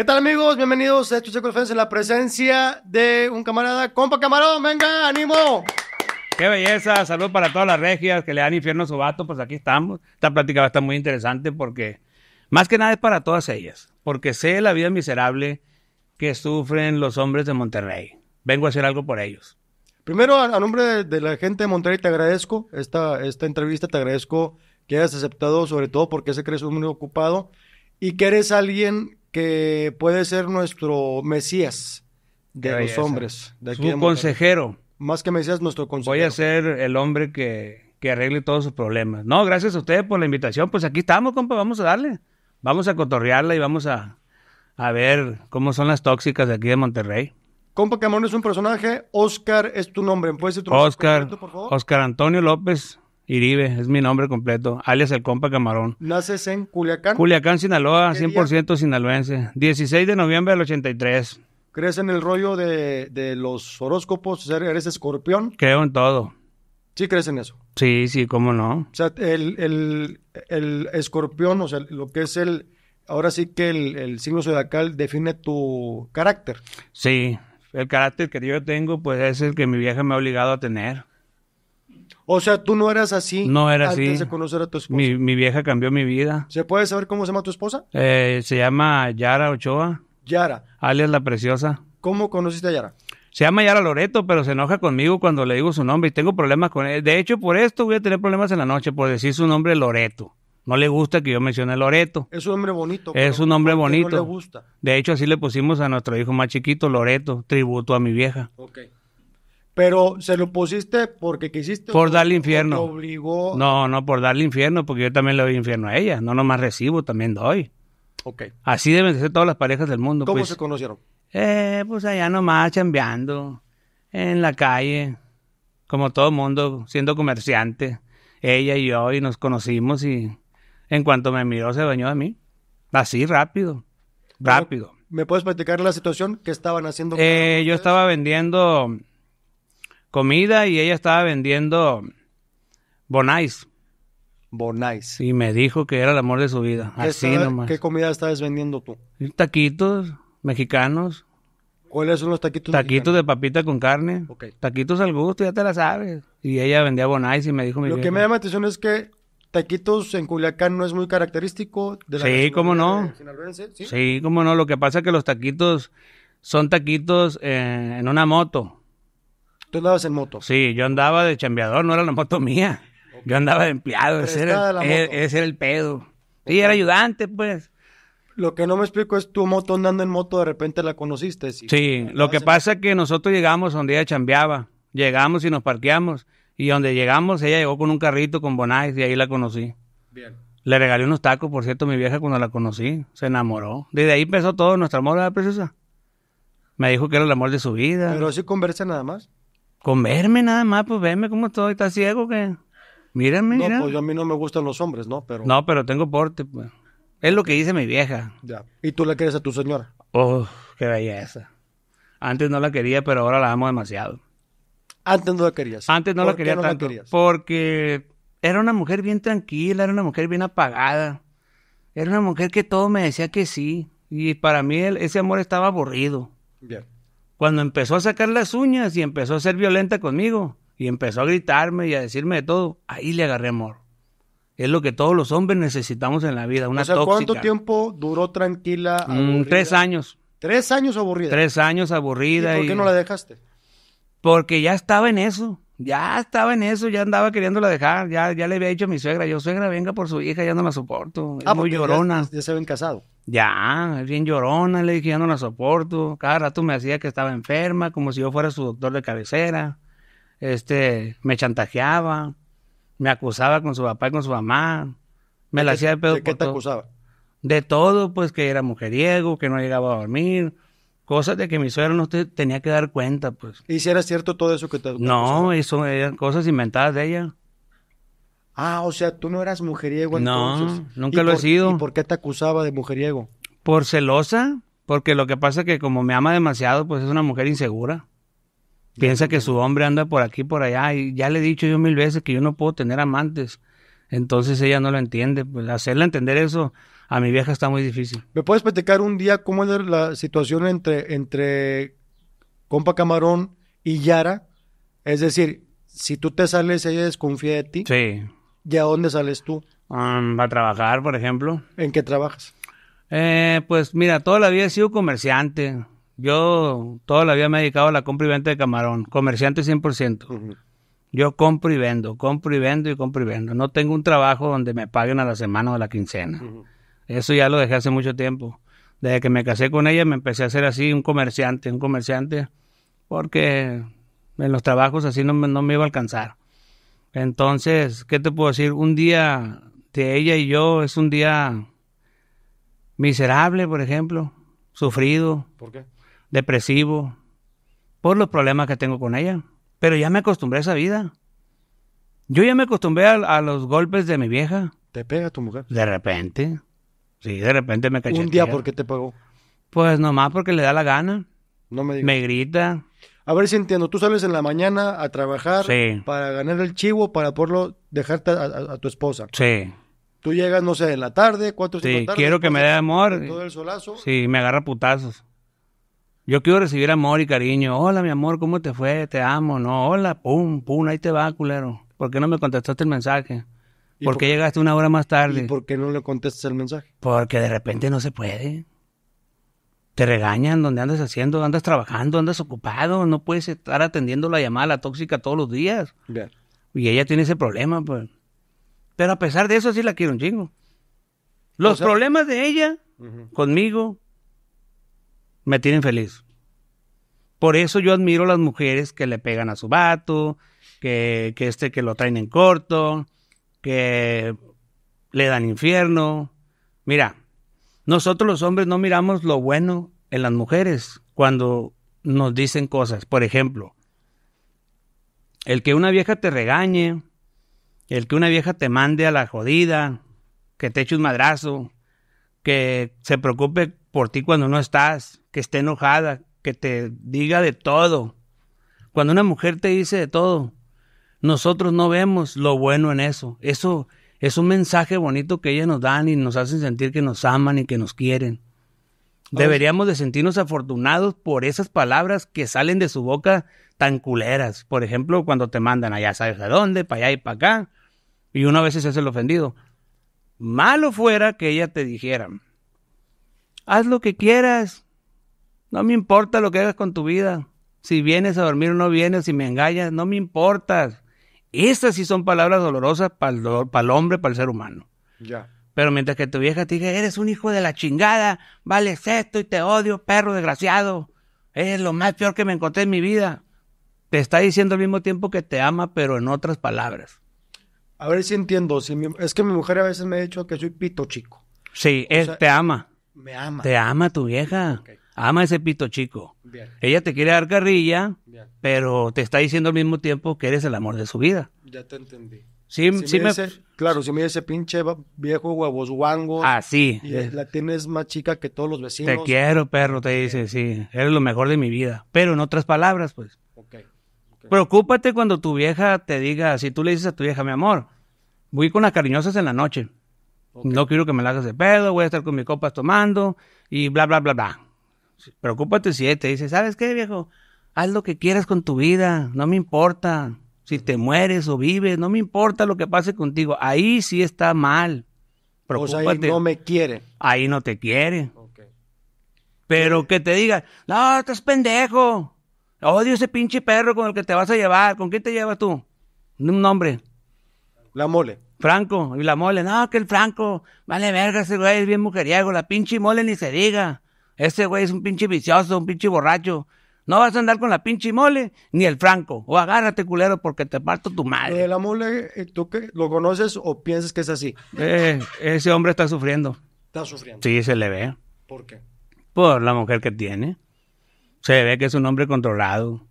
¿Qué tal amigos? Bienvenidos a estos en la presencia de un camarada. ¡Compa camarón! ¡Venga! ¡Ánimo! ¡Qué belleza! Salud para todas las regias que le dan infierno a su vato. Pues aquí estamos. Esta plática va a estar muy interesante porque más que nada es para todas ellas. Porque sé la vida miserable que sufren los hombres de Monterrey. Vengo a hacer algo por ellos. Primero, a, nombre de, la gente de Monterrey, te agradezco esta, esta entrevista. Te agradezco que hayas aceptado, sobre todo porque sé que eres un muy ocupado y que eres alguien que puede ser nuestro Mesías de los hombres. De Su consejero. Más que Mesías, nuestro consejero. Voy a ser el hombre que, arregle todos sus problemas. No, gracias a ustedes por la invitación. Pues aquí estamos, compa, vamos a darle. Vamos a cotorrearla y vamos a, ver cómo son las tóxicas de aquí de Monterrey. Compa Camón es un personaje, Oscar es tu nombre. tu Oscar, Oscar Antonio López Iribe, es mi nombre completo, alias el compa Camarón. ¿Naces en Culiacán? Culiacán, Sinaloa, 100% sinaloense. 16 de noviembre del 83. ¿Crees en el rollo de, de los horóscopos? ¿Eres escorpión? Creo en todo. ¿Sí crees en eso? Sí, sí, cómo no. O sea, el, el, el escorpión, o sea, lo que es el, ahora sí que el, el, signo zodiacal define tu carácter. Sí, el carácter que yo tengo, pues es el que mi vieja me ha obligado a tener. O sea, tú no eras así. No era antes así. de conocer a tu esposa. Mi, vieja cambió mi vida. ¿Se puede saber cómo se llama tu esposa? Eh, se llama Yara Ochoa. Yara. Alias La Preciosa. ¿Cómo conociste a Yara? Se llama Yara Loreto, pero se enoja conmigo cuando le digo su nombre y tengo problemas con él. De hecho, por esto voy a tener problemas en la noche, por decir su nombre Loreto. No le gusta que yo mencione Loreto. Es un hombre bonito. Es un nombre bonito. No le gusta. De hecho, así le pusimos a nuestro hijo más chiquito, Loreto, tributo a mi vieja. Ok. Pero se lo pusiste porque quisiste. Por darle infierno. obligó. No, no, por darle infierno, porque yo también le doy infierno a ella. No nomás recibo, también doy. Ok. Así deben ser todas las parejas del mundo. ¿Cómo pues. se conocieron? Eh, pues allá nomás chambeando, en la calle, como todo mundo, siendo comerciante. Ella y yo, y nos conocimos, y en cuanto me miró, se bañó a mí. Así, rápido. Rápido. ¿Me puedes platicar la situación que estaban haciendo? Eh, yo estaba vendiendo comida y ella estaba vendiendo bonais. Bonais. Y me dijo que era el amor de su vida. ¿Qué, Así nomás. ¿qué comida estabas vendiendo tú? Taquitos mexicanos. ¿Cuáles son los taquitos? Taquitos de papita con carne. Taquitos al gusto, ya te la sabes. Y ella vendía bonais y me dijo... Mi Lo que me llama la atención es que taquitos en Culiacán no es muy característico. De la sí, cómo no. ¿sí? sí, cómo no. Lo que pasa es que los taquitos son taquitos eh, en una moto. Tú andabas en moto. Sí, yo andaba de chambeador, no era la moto mía. Yo andaba de empleado, ese era, el, pedo. Sí, era ayudante, pues. Lo que no me explico es tu moto andando en moto, de repente la conociste. Sí, lo que pasa es que nosotros llegamos donde ella chambeaba. Llegamos y nos parqueamos. Y donde llegamos, ella llegó con un carrito con Bonais y ahí la conocí. Bien. Le regalé unos tacos, por cierto, mi vieja cuando la conocí. Se enamoró. Desde ahí empezó todo nuestro amor, la preciosa. Me dijo que era el amor de su vida. Pero así conversa nada más comerme nada más, pues verme cómo estoy, está ciego que. Mírame, No, pues a mí no me gustan los hombres, ¿no? Pero. No, pero tengo porte, pues. Es lo que dice mi vieja. Ya. ¿Y tú la quieres a tu señora? Oh, qué belleza. Antes no la quería, pero ahora la amo demasiado. Antes no la querías. Antes no la quería tanto. porque era una mujer bien tranquila, era una mujer bien apagada. Era una mujer que todo me decía que sí. Y para mí ese amor estaba aburrido. Bien. Cuando empezó a sacar las uñas y empezó a ser violenta conmigo y empezó a gritarme y a decirme de todo, ahí le agarré amor. Es lo que todos los hombres necesitamos en la vida, una ¿Cuánto tiempo duró tranquila? Mm, tres años. ¿Tres años aburrida? Tres años aburrida. ¿Y por qué no la dejaste? Porque ya estaba en eso. Ya estaba en eso, ya andaba queriéndola dejar. Ya, ya le había dicho a mi suegra, yo, suegra, venga por su hija, ya no la soporto. ah, muy llorona. Ya, se ven casado. Ya, bien llorona, le dije, ya no la soporto. Cada rato me hacía que estaba enferma, como si yo fuera su doctor de cabecera. Este, me chantajeaba, me acusaba con su papá y con su mamá. Me la hacía de pedo. ¿De qué te acusaba? De todo, pues que era mujeriego, que no llegaba a dormir cosas de que mi suegra no te tenía que dar cuenta, pues. ¿Y si era cierto todo eso que te No, eso eran cosas inventadas de ella. Ah, o sea, tú no eras mujeriego entonces. No, nunca lo he sido. ¿Y por qué te acusaba de mujeriego? Por celosa, porque lo que pasa es que como me ama demasiado, pues es una mujer insegura. Piensa que su hombre anda por aquí, por allá, y ya le he dicho yo mil veces que yo no puedo tener amantes. Entonces ella no lo entiende. Pues hacerla entender eso, a mi vieja está muy difícil. ¿Me puedes platicar un día cómo es la situación entre, entre Compa Camarón y Yara? Es decir, si tú te sales, ella desconfía de ti. Sí. ¿Y a dónde sales tú? va um, a trabajar, por ejemplo. ¿En qué trabajas? Eh, pues mira, toda la vida he sido comerciante. Yo toda la vida me he dedicado a la compra y venta de camarón. Comerciante 100%. Yo compro y vendo, compro y vendo y compro y vendo. No tengo un trabajo donde me paguen a la semana o a la quincena. Eso ya lo dejé hace mucho tiempo. Desde que me casé con ella me empecé a hacer así un comerciante, un comerciante, porque en los trabajos así no me, iba a alcanzar. Entonces, ¿qué te puedo decir? Un día de ella y yo es un día miserable, por ejemplo, sufrido. ¿Por qué? Depresivo, por los problemas que tengo con ella. Pero ya me acostumbré a esa vida. Yo ya me acostumbré a, a los golpes de mi vieja. ¿Te pega tu mujer? De repente. Sí, de repente me cachetea. ¿Un día por qué te pagó? Pues nomás porque le da la gana. No me digas. Me grita. A ver si entiendo, tú sales en la mañana a trabajar para ganar el chivo, para poderlo dejarte a, tu esposa. Sí. Tú llegas, no sé, en la tarde, cuatro, o sí, quiero que me dé amor. Todo el solazo. Sí, me agarra putazos. Yo quiero recibir amor y cariño. Hola, mi amor, ¿cómo te fue? Te amo. No, hola, pum, pum, ahí te va, culero. ¿Por qué no me contestaste el mensaje? ¿Por, qué llegaste una hora más tarde? ¿Y por qué no le contestas el mensaje? Porque de repente no se puede. Te regañan donde andas haciendo, andas trabajando, andas ocupado, no puedes estar atendiendo la llamada tóxica todos los días. Y ella tiene ese problema, pues. Pero a pesar de eso sí la quiero un chingo. Los problemas de ella conmigo me tienen feliz. Por eso yo admiro las mujeres que le pegan a su vato, que, que este que lo traen en corto, que le dan infierno. Mira, nosotros los hombres no miramos lo bueno en las mujeres cuando nos dicen cosas. Por ejemplo, el que una vieja te regañe, el que una vieja te mande a la jodida, que te eche un madrazo, que se preocupe por ti cuando no estás, que esté enojada, que te diga de todo. Cuando una mujer te dice de todo, nosotros no vemos lo bueno en eso. Eso es un mensaje bonito que ellas nos dan y nos hacen sentir que nos aman y que nos quieren. Deberíamos de sentirnos afortunados por esas palabras que salen de su boca tan culeras. Por ejemplo, cuando te mandan allá, ah, sabes a dónde, para allá y para acá. Y uno a veces hace el ofendido. Malo fuera que ella te dijera, haz lo que quieras, no me importa lo que hagas con tu vida. Si vienes a dormir o no vienes, si me engañas, no me importas. Estas sí son palabras dolorosas para el, para hombre, para el ser humano. Ya. Pero mientras que tu vieja te dice, eres un hijo de la chingada, vales esto y te odio, perro desgraciado, eres lo más peor que me encontré en mi vida. Te está diciendo al mismo tiempo que te ama, pero en otras palabras. A ver si entiendo. Si es que mi mujer a veces me ha dicho que soy pito chico. Sí, te ama. Me ama. Te ama tu vieja ama ese pito chico. Ella te quiere dar carrilla, pero te está diciendo al mismo tiempo que eres el amor de su vida. Ya te entendí. claro, si me dice pinche viejo huevos Ah, Así. Y la tienes más chica que todos los vecinos. Te quiero, perro, te dice, sí. Eres lo mejor de mi vida. Pero en otras palabras, pues. Ok. Preocúpate cuando tu vieja te diga, si tú le dices a tu vieja, mi amor, voy con las cariñosas en la noche. No quiero que me la hagas de pedo, voy a estar con mis copas tomando y bla, bla, bla, bla. Preocúpate si te dice, ¿sabes qué, viejo? Haz lo que quieras con tu vida, no me importa. Si te mueres o vives, no me importa lo que pase contigo. Ahí sí está mal. Preocúpate. ahí no me quiere. Ahí no te quiere. Pero que te diga, no, estás pendejo. Odio ese pinche perro con el que te vas a llevar. ¿Con quién te llevas tú? Un nombre. La mole. Franco. Y la mole. No, que el Franco. Vale verga ese güey, es bien mujeriego. La pinche mole ni se diga. Ese güey es un pinche vicioso, un pinche borracho. No vas a andar con la pinche mole ni el franco. O agárrate, culero, porque te parto tu madre. ¿De la mole, eh, tú qué? ¿Lo conoces o piensas que es así? Eh, ese hombre está sufriendo. Está sufriendo. Sí, se le ve. ¿Por qué? Por la mujer que tiene. Se ve que es un hombre controlado.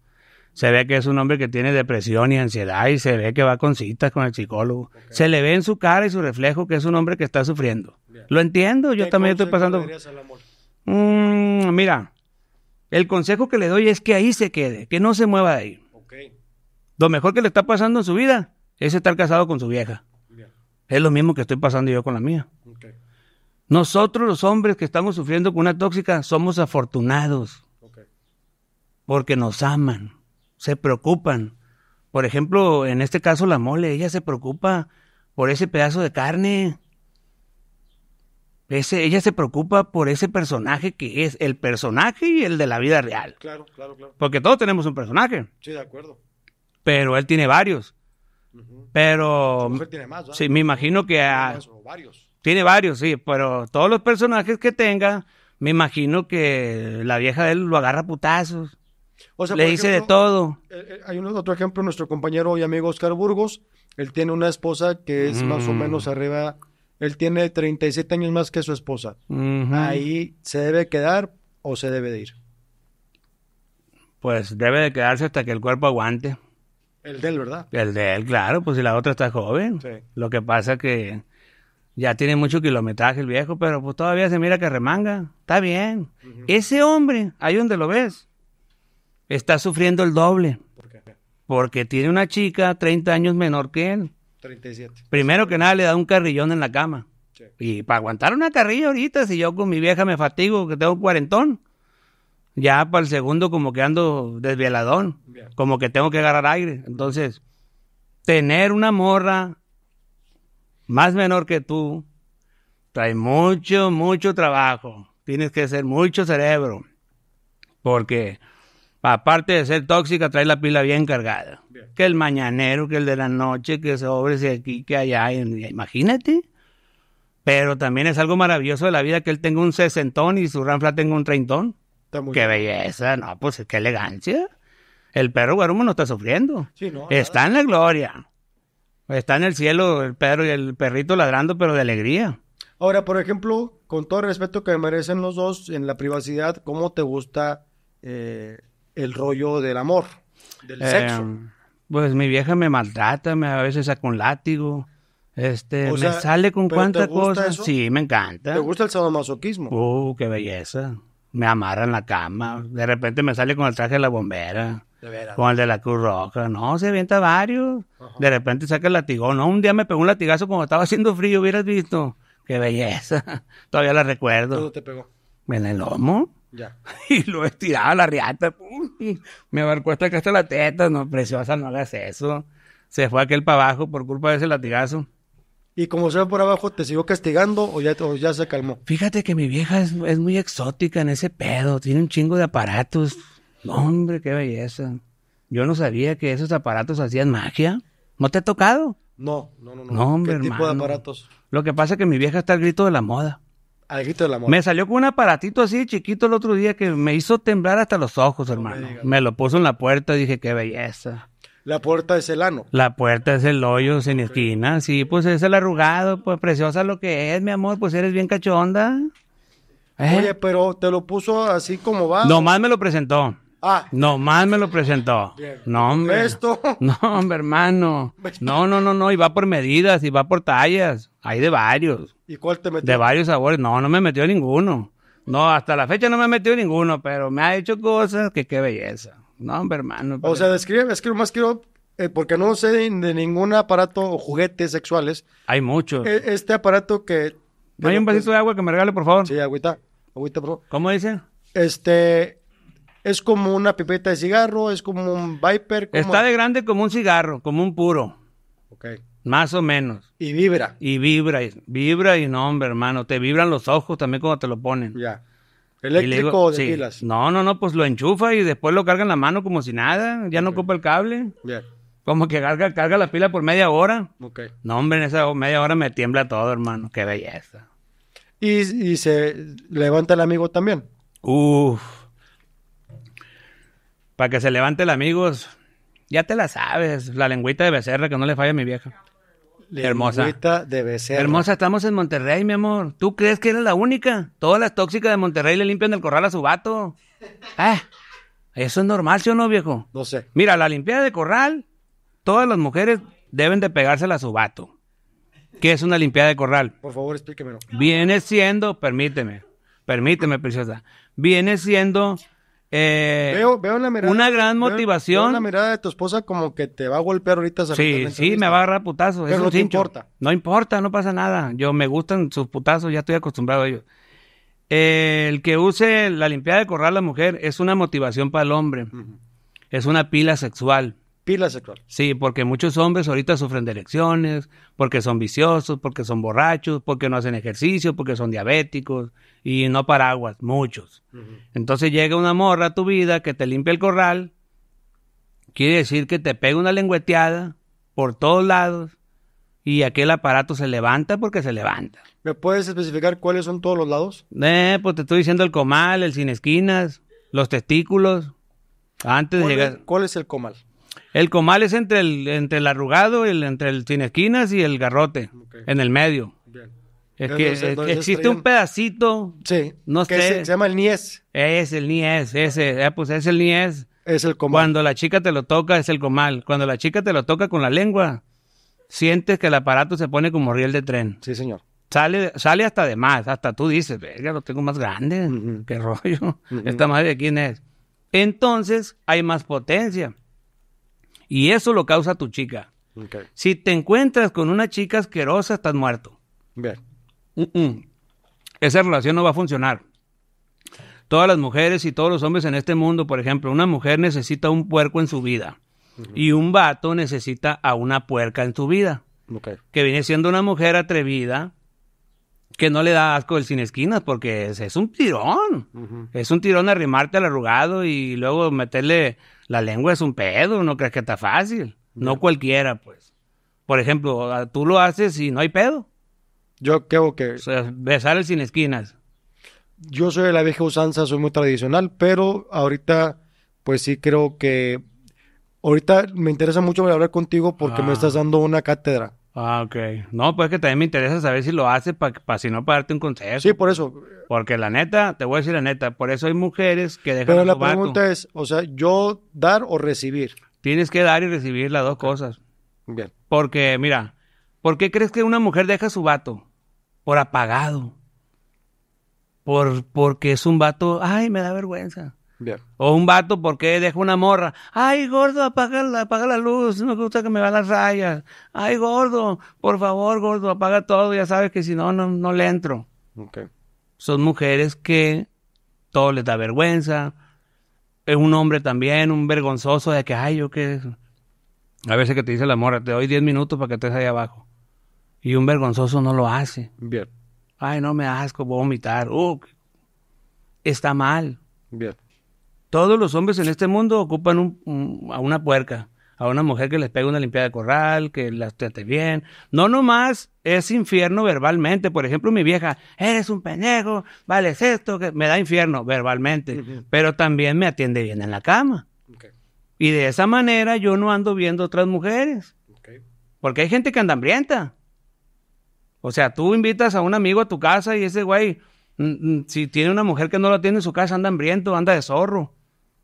Se ve que es un hombre que tiene depresión y ansiedad y se ve que va con citas con el psicólogo. Se le ve en su cara y su reflejo que es un hombre que está sufriendo. Lo entiendo, yo también estoy pasando. Mm, mira, el consejo que le doy es que ahí se quede, que no se mueva de ahí. Lo mejor que le está pasando en su vida es estar casado con su vieja. Es lo mismo que estoy pasando yo con la mía. Nosotros los hombres que estamos sufriendo con una tóxica somos afortunados. Porque nos aman, se preocupan. Por ejemplo, en este caso la mole, ella se preocupa por ese pedazo de carne ella se preocupa por ese personaje que es el personaje y el de la vida real. Claro, claro, claro. Porque todos tenemos un personaje. Sí, de acuerdo. Pero él tiene varios. Pero. tiene más, Sí, me imagino que. tiene varios. Tiene varios, sí, pero todos los personajes que tenga, me imagino que la vieja de él lo agarra putazos. O sea, le dice de todo. Eh, eh, hay otro ejemplo, nuestro compañero y amigo Oscar Burgos, él tiene una esposa que es más o mm. menos arriba él tiene 37 años más que su esposa. Ahí se debe quedar o se debe de ir. Pues debe de quedarse hasta que el cuerpo aguante. El de él, ¿verdad? El de él, claro, pues si la otra está joven. Lo que pasa que ya tiene mucho kilometraje el viejo, pero pues todavía se mira que remanga. Está bien. Ese hombre, ahí donde lo ves, está sufriendo el doble. ¿Por qué? Porque tiene una chica 30 años menor que él. 37. Primero que nada le da un carrillón en la cama. Y para aguantar una carrilla ahorita, si yo con mi vieja me fatigo, que tengo un cuarentón, ya para el segundo como que ando desveladón, como que tengo que agarrar aire. Entonces, tener una morra más menor que tú trae mucho, mucho trabajo. Tienes que ser mucho cerebro. Porque Aparte de ser tóxica, trae la pila bien cargada. Que el mañanero, que el de la noche, que sobres aquí, que allá. Imagínate. Pero también es algo maravilloso de la vida que él tenga un sesentón y su ranfla tenga un treintón. qué belleza, no, pues qué elegancia. El perro Guarumo no está sufriendo. está en la gloria. Está en el cielo el perro y el perrito ladrando, pero de alegría. Ahora, por ejemplo, con todo el respeto que merecen los dos en la privacidad, ¿cómo te gusta eh, el rollo del amor, del sexo. Em, pues mi vieja me maltrata, me a veces saca un látigo. Este, me sale con cuántas cosas. Sí, me encanta. ¿Te gusta el sadomasoquismo? Uh, qué belleza. Me amarra en la cama. De repente me sale con el traje de la bombera. De veras, con el de la Cruz Roja. No, se avienta varios. De repente saca el latigón. No, un día me pegó un latigazo cuando estaba haciendo frío, hubieras visto. Qué belleza. Todavía la recuerdo. ¿Dónde te pegó? En el lomo. Ya. Y lo estiraba la riata. Me abarcó hasta que hasta la teta. No, preciosa, no hagas eso. Se fue aquel para abajo por culpa de ese latigazo. Y como se ve por abajo, ¿te siguió castigando o ya, ya se calmó? Fíjate que mi vieja es, muy exótica en ese pedo. Tiene un chingo de aparatos. No, hombre, qué belleza. Yo no sabía que esos aparatos hacían magia. ¿No te ha tocado? No, no, no. No, ¿Qué tipo de aparatos? Lo que pasa es que mi vieja está al grito de la moda. Me salió con un aparatito así chiquito el otro día que me hizo temblar hasta los ojos, hermano. me, lo puso en la puerta y dije, qué belleza. La puerta es el ano. La puerta es el hoyo sin esquina. Sí, pues es el arrugado, pues preciosa lo que es, mi amor. Pues eres bien cachonda. ¿Eh? Oye, pero te lo puso así como va. Nomás me lo presentó. Ah. Nomás me lo presentó. No, hombre. Esto. No, hombre, hermano. No, no, no, no. Y va por medidas y va por tallas. Hay de varios. ¿Y cuál te metió? De varios sabores. No, no me metió ninguno. No, hasta la fecha no me ha metido ninguno, pero me ha hecho cosas que qué belleza. No, hermano. O sea, describe, es que más quiero, eh, porque no sé de, ningún aparato o juguetes sexuales. Hay muchos. E, este aparato que... ¿No hay un vasito de agua que me regale, por favor? Sí, agüita. Agüita, por ¿Cómo dice? Este, es como una pipeta de cigarro, es como un Viper. Está de grande como un cigarro, como un puro. Ok. Más o menos. Y vibra. Y vibra, y, vibra y no, hombre, hermano. Te vibran los ojos también cuando te lo ponen. Ya. ¿Eléctrico o de pilas? No, no, no, pues lo enchufa y después lo carga en la mano como si nada. Ya no ocupa el cable. Ya. Como que carga, carga la pila por media hora. Ok. No, hombre, en esa media hora me tiembla todo, hermano. Qué belleza. ¿Y, se levanta el amigo también? Uf. Para que se levante el amigo, ya te la sabes. La lengüita de becerra que no le falla a mi vieja. Hermosa. debe ser. Hermosa, estamos en Monterrey, mi amor. ¿Tú crees que eres la única? Todas las tóxicas de Monterrey le limpian el corral a su vato. Ah, eso es normal, ¿sí o no, viejo? No sé. Mira, la limpieza de corral, todas las mujeres deben de pegársela a su vato. ¿Qué es una limpiada de corral? Por favor, explíquemelo. Viene siendo, permíteme, permíteme, preciosa. Viene siendo eh, veo, veo una gran motivación. Veo, la mirada de tu esposa como que te va a golpear ahorita. Sí, sí, me va a agarrar putazos. Pero no importa. No importa, no pasa nada. Yo me gustan sus putazos, ya estoy acostumbrado a ellos. el que use la limpiada de corral la mujer es una motivación para el hombre. Es una pila sexual. Sí, porque muchos hombres ahorita sufren de erecciones, porque son viciosos, porque son borrachos, porque no hacen ejercicio, porque son diabéticos y no paraguas, muchos. Entonces llega una morra a tu vida que te limpia el corral, quiere decir que te pega una lengüeteada por todos lados y aquel aparato se levanta porque se levanta. ¿Me puedes especificar cuáles son todos los lados? Eh, pues te estoy diciendo el comal, el sin esquinas, los testículos. Antes de llegar. ¿Cuál es el comal? El comal es entre el, entre el arrugado, el, entre el sin esquinas y el garrote, en el medio. Es que existe un pedacito. Sí. No Se, llama el niés. Es el niés, ese. Eh, pues es el niés. Es el comal. Cuando la chica te lo toca, es el comal. Cuando la chica te lo toca con la lengua, sientes que el aparato se pone como riel de tren. Sí, señor. Sale, sale hasta de más. Hasta tú dices, Venga, lo tengo más grande. Qué rollo. Esta madre de quién es. Entonces hay más potencia. Y eso lo causa tu chica. Si te encuentras con una chica asquerosa, estás muerto. Bien. Esa relación no va a funcionar. Todas las mujeres y todos los hombres en este mundo, por ejemplo, una mujer necesita un puerco en su vida y un vato necesita a una puerca en su vida. Que viene siendo una mujer atrevida, que no le da asco el sin esquinas porque es, un tirón. Es un tirón arrimarte al arrugado y luego meterle la lengua es un pedo, no crees que está fácil. No cualquiera, pues. Por ejemplo, ah, tú lo haces y no hay pedo. Yo creo que... O sea, besar sin esquinas. Yo soy de la vieja usanza, soy muy tradicional, pero ahorita, pues sí creo que... Ahorita me interesa mucho hablar contigo porque me ah. estás dando una cátedra. Ah, ok. No, pues que también me interesa saber si lo hace para si no para darte un consejo. Sí, por eso. Porque la neta, te voy a decir la neta, por eso hay mujeres que dejan Pero la pregunta es, o sea, ¿yo dar o recibir? Tienes que dar y recibir las dos cosas. Bien. Porque, mira, ¿por qué crees que una mujer deja su vato? Por apagado. Por, porque es un vato, ay, me da vergüenza. Bien. O un vato, porque deja una morra? Ay, gordo, apaga la, la luz, no me gusta que me vean las rayas. Ay, gordo, por favor, gordo, apaga todo, ya sabes que si no, no, le entro. Son mujeres que todo les da vergüenza. Es un hombre también, un vergonzoso de que, ay, yo qué... A veces que te dice la morra, te doy 10 minutos para que estés ahí abajo. Y un vergonzoso no lo hace. Bien. Ay, no me asco, voy vomitar. Uh, está mal. Bien. Todos los hombres en este mundo ocupan a una puerca, a una mujer que les pega una limpiada de corral, que las trate bien. No nomás es infierno verbalmente. Por ejemplo, mi vieja, eres un pendejo, vales esto, que me da infierno verbalmente. Pero también me atiende bien en la cama. Y de esa manera yo no ando viendo otras mujeres. Porque hay gente que anda hambrienta. O sea, tú invitas a un amigo a tu casa y ese güey, mm, mm, si tiene una mujer que no la tiene en su casa, anda hambriento, anda de zorro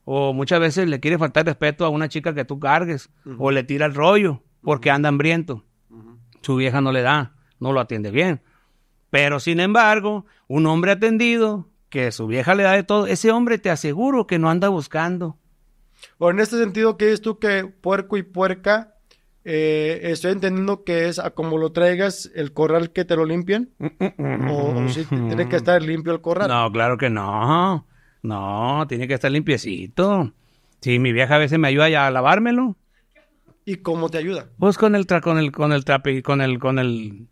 o muchas veces le quiere faltar respeto a una chica que tú cargues, o le tira el rollo porque anda hambriento. Su vieja no le da, no lo atiende bien. Pero sin embargo, un hombre atendido, que su vieja le da de todo, ese hombre te aseguro que no anda buscando. O en este sentido, ¿qué es tú que puerco y puerca? Eh, estoy entendiendo que es como lo traigas el corral que te lo limpien. Mm, mm, mm, o, si que estar limpio el corral. No, claro que no. No, tiene que estar limpiecito. Sí, mi vieja a veces me ayuda ya a lavármelo. ¿Y cómo te ayuda? Pues con el tra con el con el trape con el con el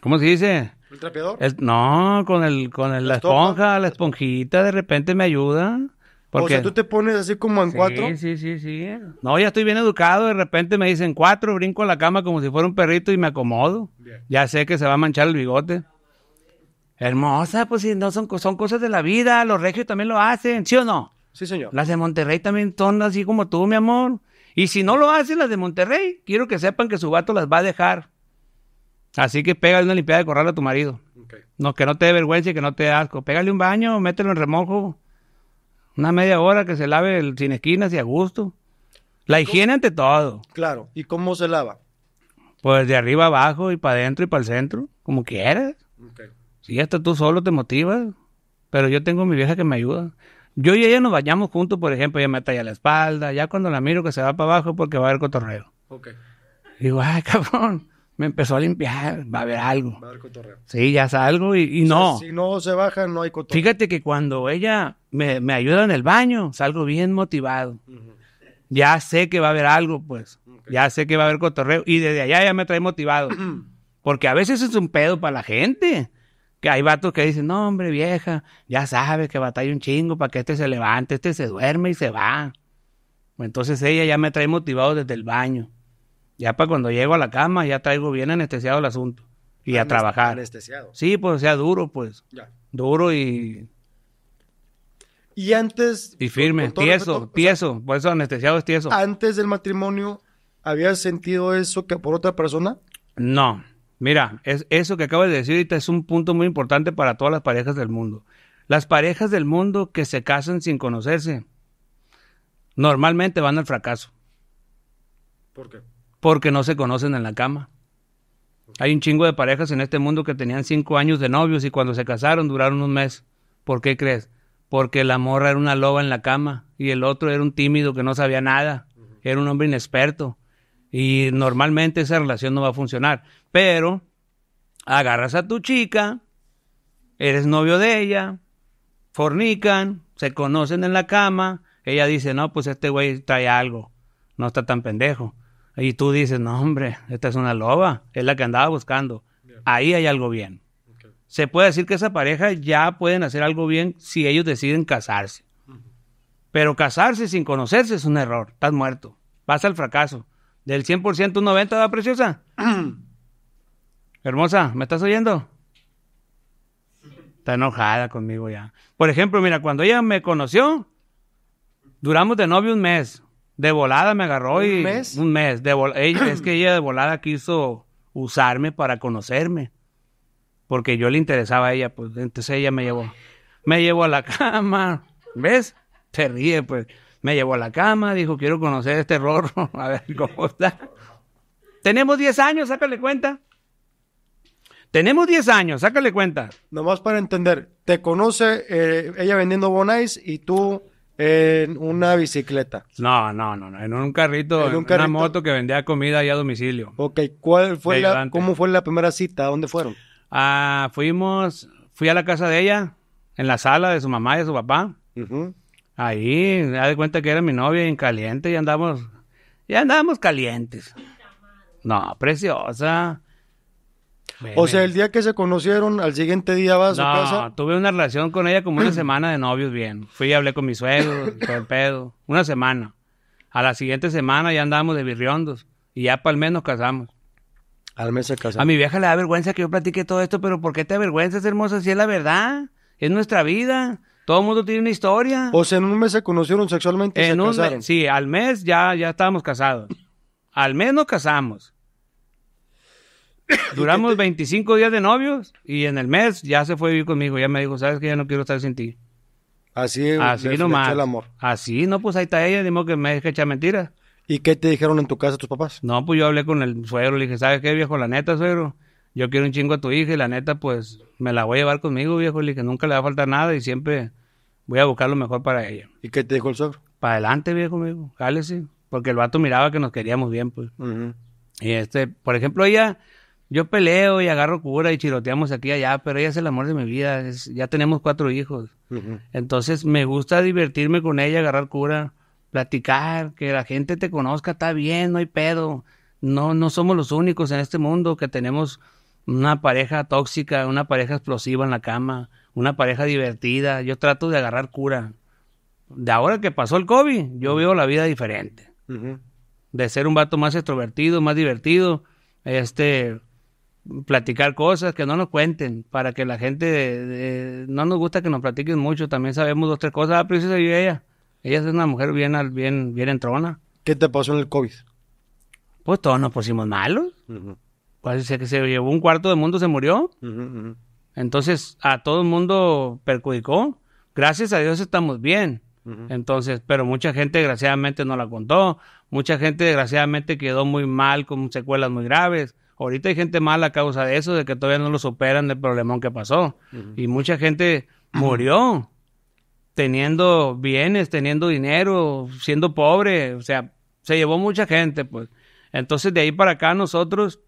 ¿Cómo se dice? ¿El trapeador? no, con el con la, esponja, la esponjita de repente me ayuda. Porque... O sea, tú te pones así como en cuatro. Sí, sí, sí. No, ya estoy bien educado. De repente me dicen cuatro, brinco a la cama como si fuera un perrito y me acomodo. Ya sé que se va a manchar el bigote. Hermosa, pues si no son, son cosas de la vida, los regios también lo hacen, ¿sí o no? Sí, señor. Las de Monterrey también son así como tú, mi amor. Y si no lo hacen las de Monterrey, quiero que sepan que su vato las va a dejar. Así que pégale una limpiada de corral a tu marido. No, que no te dé vergüenza y que no te dé asco. Pégale un baño, mételo en remojo. Una media hora que se lave sin esquinas y a gusto. La higiene ante todo. Claro. ¿Y cómo se lava? Pues de arriba abajo y para adentro y para el centro, como quieras. Okay. Si hasta tú solo te motivas, pero yo tengo mi vieja que me ayuda. Yo y ella nos bañamos juntos, por ejemplo, ella me talla la espalda, ya cuando la miro que se va para abajo porque va a haber cotorreo. Okay. Digo, ay, cabrón, me empezó a limpiar, va a haber algo. Va a haber cotorreo. Sí, ya salgo y, y no. si no se baja, no hay cotorreo. Fíjate que cuando ella me, ayuda en el baño, salgo bien motivado. Ya sé que va a haber algo, pues. Ya sé que va a haber cotorreo. Y desde allá ya me trae motivado. porque a veces es un pedo para la gente. Que hay vatos que dicen, no, hombre, vieja, ya sabes que batalla un chingo para que este se levante, este se duerme y se va. Entonces ella ya me trae motivado desde el baño. Ya para cuando llego a la cama, ya traigo bien anestesiado el asunto. Y a trabajar. Anestesiado. Sí, pues, sea, duro, pues. Ya. Duro y. Y antes. Y firme, tieso, tieso. por eso anestesiado es tieso. Antes del matrimonio, ¿habías sentido eso que por otra persona? No. Mira, es, eso que acabas de decir ahorita es un punto muy importante para todas las parejas del mundo. Las parejas del mundo que se casan sin conocerse normalmente van al fracaso. ¿Por qué? Porque no se conocen en la cama. Hay un chingo de parejas en este mundo que tenían cinco años de novios y cuando se casaron duraron un mes. ¿Por qué crees? Porque la morra era una loba en la cama y el otro era un tímido que no sabía nada, era un hombre inexperto. Y normalmente esa relación no va a funcionar. Pero agarras a tu chica, eres novio de ella, fornican, se conocen en la cama, ella dice, no, pues este güey trae algo, no está tan pendejo. Y tú dices, no, hombre, esta es una loba, es la que andaba buscando. Ahí hay algo bien. Se puede decir que esa pareja ya pueden hacer algo bien si ellos deciden casarse. Pero casarse sin conocerse es un error, estás muerto, pasa al fracaso. Del 100% un 90, ¿verdad, preciosa? Hermosa, ¿me estás oyendo? Está enojada conmigo ya. Por ejemplo, mira, cuando ella me conoció, duramos de novio un mes. De volada me agarró y... ¿Un mes? Un mes. De ella, es que ella de volada quiso usarme para conocerme. Porque yo le interesaba a ella, pues entonces ella me llevó. Me llevó a la cama. ¿Ves? Se ríe, pues. Me llevó a la cama, dijo, quiero conocer este rorro, a ver cómo está. Tenemos 10 años, sácale cuenta. Tenemos 10 años, sácale cuenta. Nomás para entender, te conoce eh, ella vendiendo bonais y tú en una bicicleta. No, no, no, en un carrito, en, una moto que vendía comida allá a domicilio. Ok, ¿cuál fue la, ¿cómo fue la primera cita? dónde fueron? Ah, fuimos, fui a la casa de ella, en la sala de su mamá y de su papá. Ahí, me de cuenta que era mi novia en caliente y andamos, ya andábamos calientes. No, preciosa. o sea, el día que se conocieron, al siguiente día vas a su casa. tuve una relación con ella como una semana de novios, bien. Fui y hablé con mi suegro, todo el pedo. Una semana. A la siguiente semana ya andábamos de birriondos. Y ya para el mes nos casamos. Al mes se casamos. A mi vieja le da vergüenza que yo platique todo esto, pero ¿por qué te avergüenzas, hermosa? Si es la verdad. Es nuestra vida. Todo el mundo tiene una historia. O sea, en un mes se conocieron sexualmente y en se casaron. sí, al mes ya, ya estábamos casados. Al mes nos casamos. Duramos 25 días de novios y en el mes ya se fue a vivir conmigo. Ya me dijo, sabes que ya no quiero estar sin ti. Así, Así nomás. el amor. Así, no, pues ahí está ella, dimos que me deje echar mentiras. ¿Y qué te dijeron en tu casa tus papás? No, pues yo hablé con el suegro, le dije, ¿sabes qué, viejo? La neta, suegro yo quiero un chingo a tu hija y la neta, pues me la voy a llevar conmigo, viejo, y que nunca le va a faltar nada y siempre voy a buscar lo mejor para ella. ¿Y qué te dijo el suegro? Para adelante, viejo, amigo, sí porque el vato miraba que nos queríamos bien, pues. Y este, por ejemplo, ella, yo peleo y agarro cura y chiroteamos aquí y allá, pero ella es el amor de mi vida, ya tenemos cuatro hijos. Entonces me gusta divertirme con ella, agarrar cura, platicar, que la gente te conozca, está bien, no hay pedo. No, no somos los únicos en este mundo que tenemos una pareja tóxica, una pareja explosiva en la cama, una pareja divertida. Yo trato de agarrar cura. De ahora que pasó el COVID, yo veo la vida diferente. De ser un vato más extrovertido, más divertido, este, platicar cosas que no nos cuenten, para que la gente, no nos gusta que nos platiquen mucho, también sabemos dos, tres cosas. Ah, pero ella. Ella es una mujer bien, bien, bien entrona. ¿Qué te pasó en el COVID? Pues todos nos pusimos malos pues, que se llevó un cuarto del mundo, se murió. Entonces, a todo el mundo perjudicó. Gracias a Dios estamos bien. Entonces, pero mucha gente desgraciadamente no la contó. Mucha gente desgraciadamente quedó muy mal con secuelas muy graves. Ahorita hay gente mala a causa de eso, de que todavía no lo superan, del problemón que pasó. Y mucha gente murió teniendo bienes, teniendo dinero, siendo pobre. O sea, se llevó mucha gente, pues. Entonces, de ahí para acá nosotros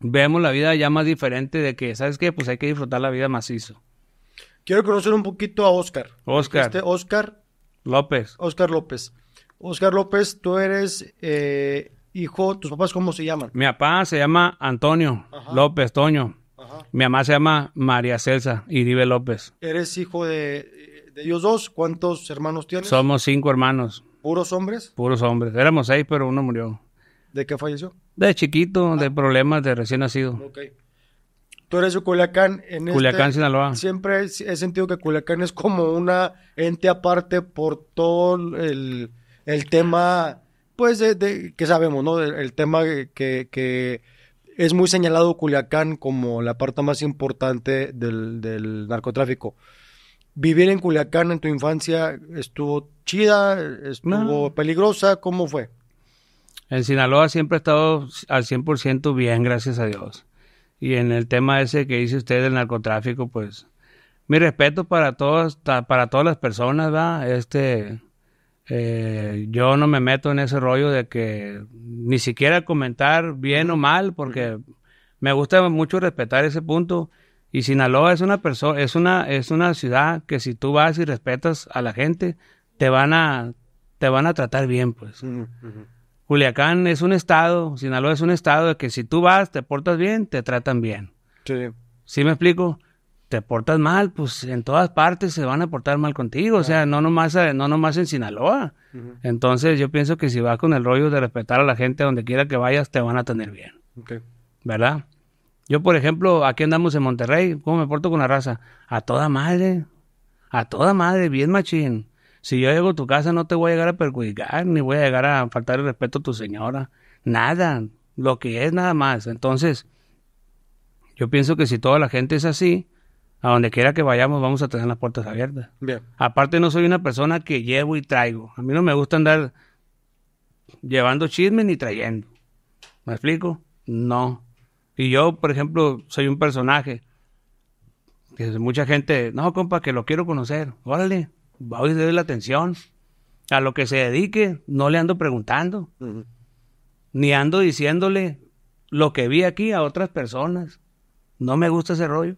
vemos la vida ya más diferente de que, ¿sabes qué? Pues hay que disfrutar la vida macizo. Quiero conocer un poquito a Oscar. Oscar. Este Oscar López. Oscar López. Oscar López, tú eres eh, hijo, ¿tus papás cómo se llaman? Mi papá se llama Antonio López Toño. Mi mamá se llama María Celsa Iribe López. ¿Eres hijo de, de ellos dos? ¿Cuántos hermanos tienes? Somos cinco hermanos. ¿Puros hombres? Puros hombres. Éramos seis, pero uno murió. ¿De qué falleció? De chiquito, de ah. problemas de recién nacido. Ok. Tú eres de Culiacán. En este Culiacán, Sinaloa. Siempre he sentido que Culiacán es como una ente aparte por todo el, tema, pues, de, que sabemos, ¿no? El, tema que, es muy señalado Culiacán como la parte más importante del, narcotráfico vivir en Culiacán en tu infancia estuvo chida, estuvo peligrosa, ¿cómo fue? En Sinaloa siempre he estado al 100% bien, gracias a Dios. Y en el tema ese que dice usted del narcotráfico, pues mi respeto para todas, para todas las personas, ¿va? Este, eh, yo no me meto en ese rollo de que ni siquiera comentar bien o mal, porque me gusta mucho respetar ese punto. Y Sinaloa es una persona, es una, es una ciudad que si tú vas y respetas a la gente, te van a, te van a tratar bien, pues. Culiacán es un estado, Sinaloa es un estado de que si tú vas, te portas bien, te tratan bien. Sí. ¿Sí me explico? Te portas mal, pues en todas partes se van a portar mal contigo, o sea, no nomás, eh, no nomás en Sinaloa. Entonces yo pienso que si vas con el rollo de respetar a la gente donde quiera que vayas, te van a tener bien. ¿Verdad? Yo, por ejemplo, aquí andamos en Monterrey, ¿cómo me porto con la raza? A toda madre, a toda madre, bien machín. Si yo llego a tu casa no te voy a llegar a perjudicar, ni voy a llegar a faltar el respeto a tu señora. Nada, lo que es nada más. Entonces, yo pienso que si toda la gente es así, a donde quiera que vayamos vamos a tener las puertas abiertas. Bien. Aparte no soy una persona que llevo y traigo. A mí no me gusta andar llevando chismes ni trayendo. ¿Me explico? No. Y yo, por ejemplo, soy un personaje que mucha gente, no, compa, que lo quiero conocer. Órale, va a de la atención. A lo que se dedique, no le ando preguntando. Ni ando diciéndole lo que vi aquí a otras personas. No me gusta ese rollo.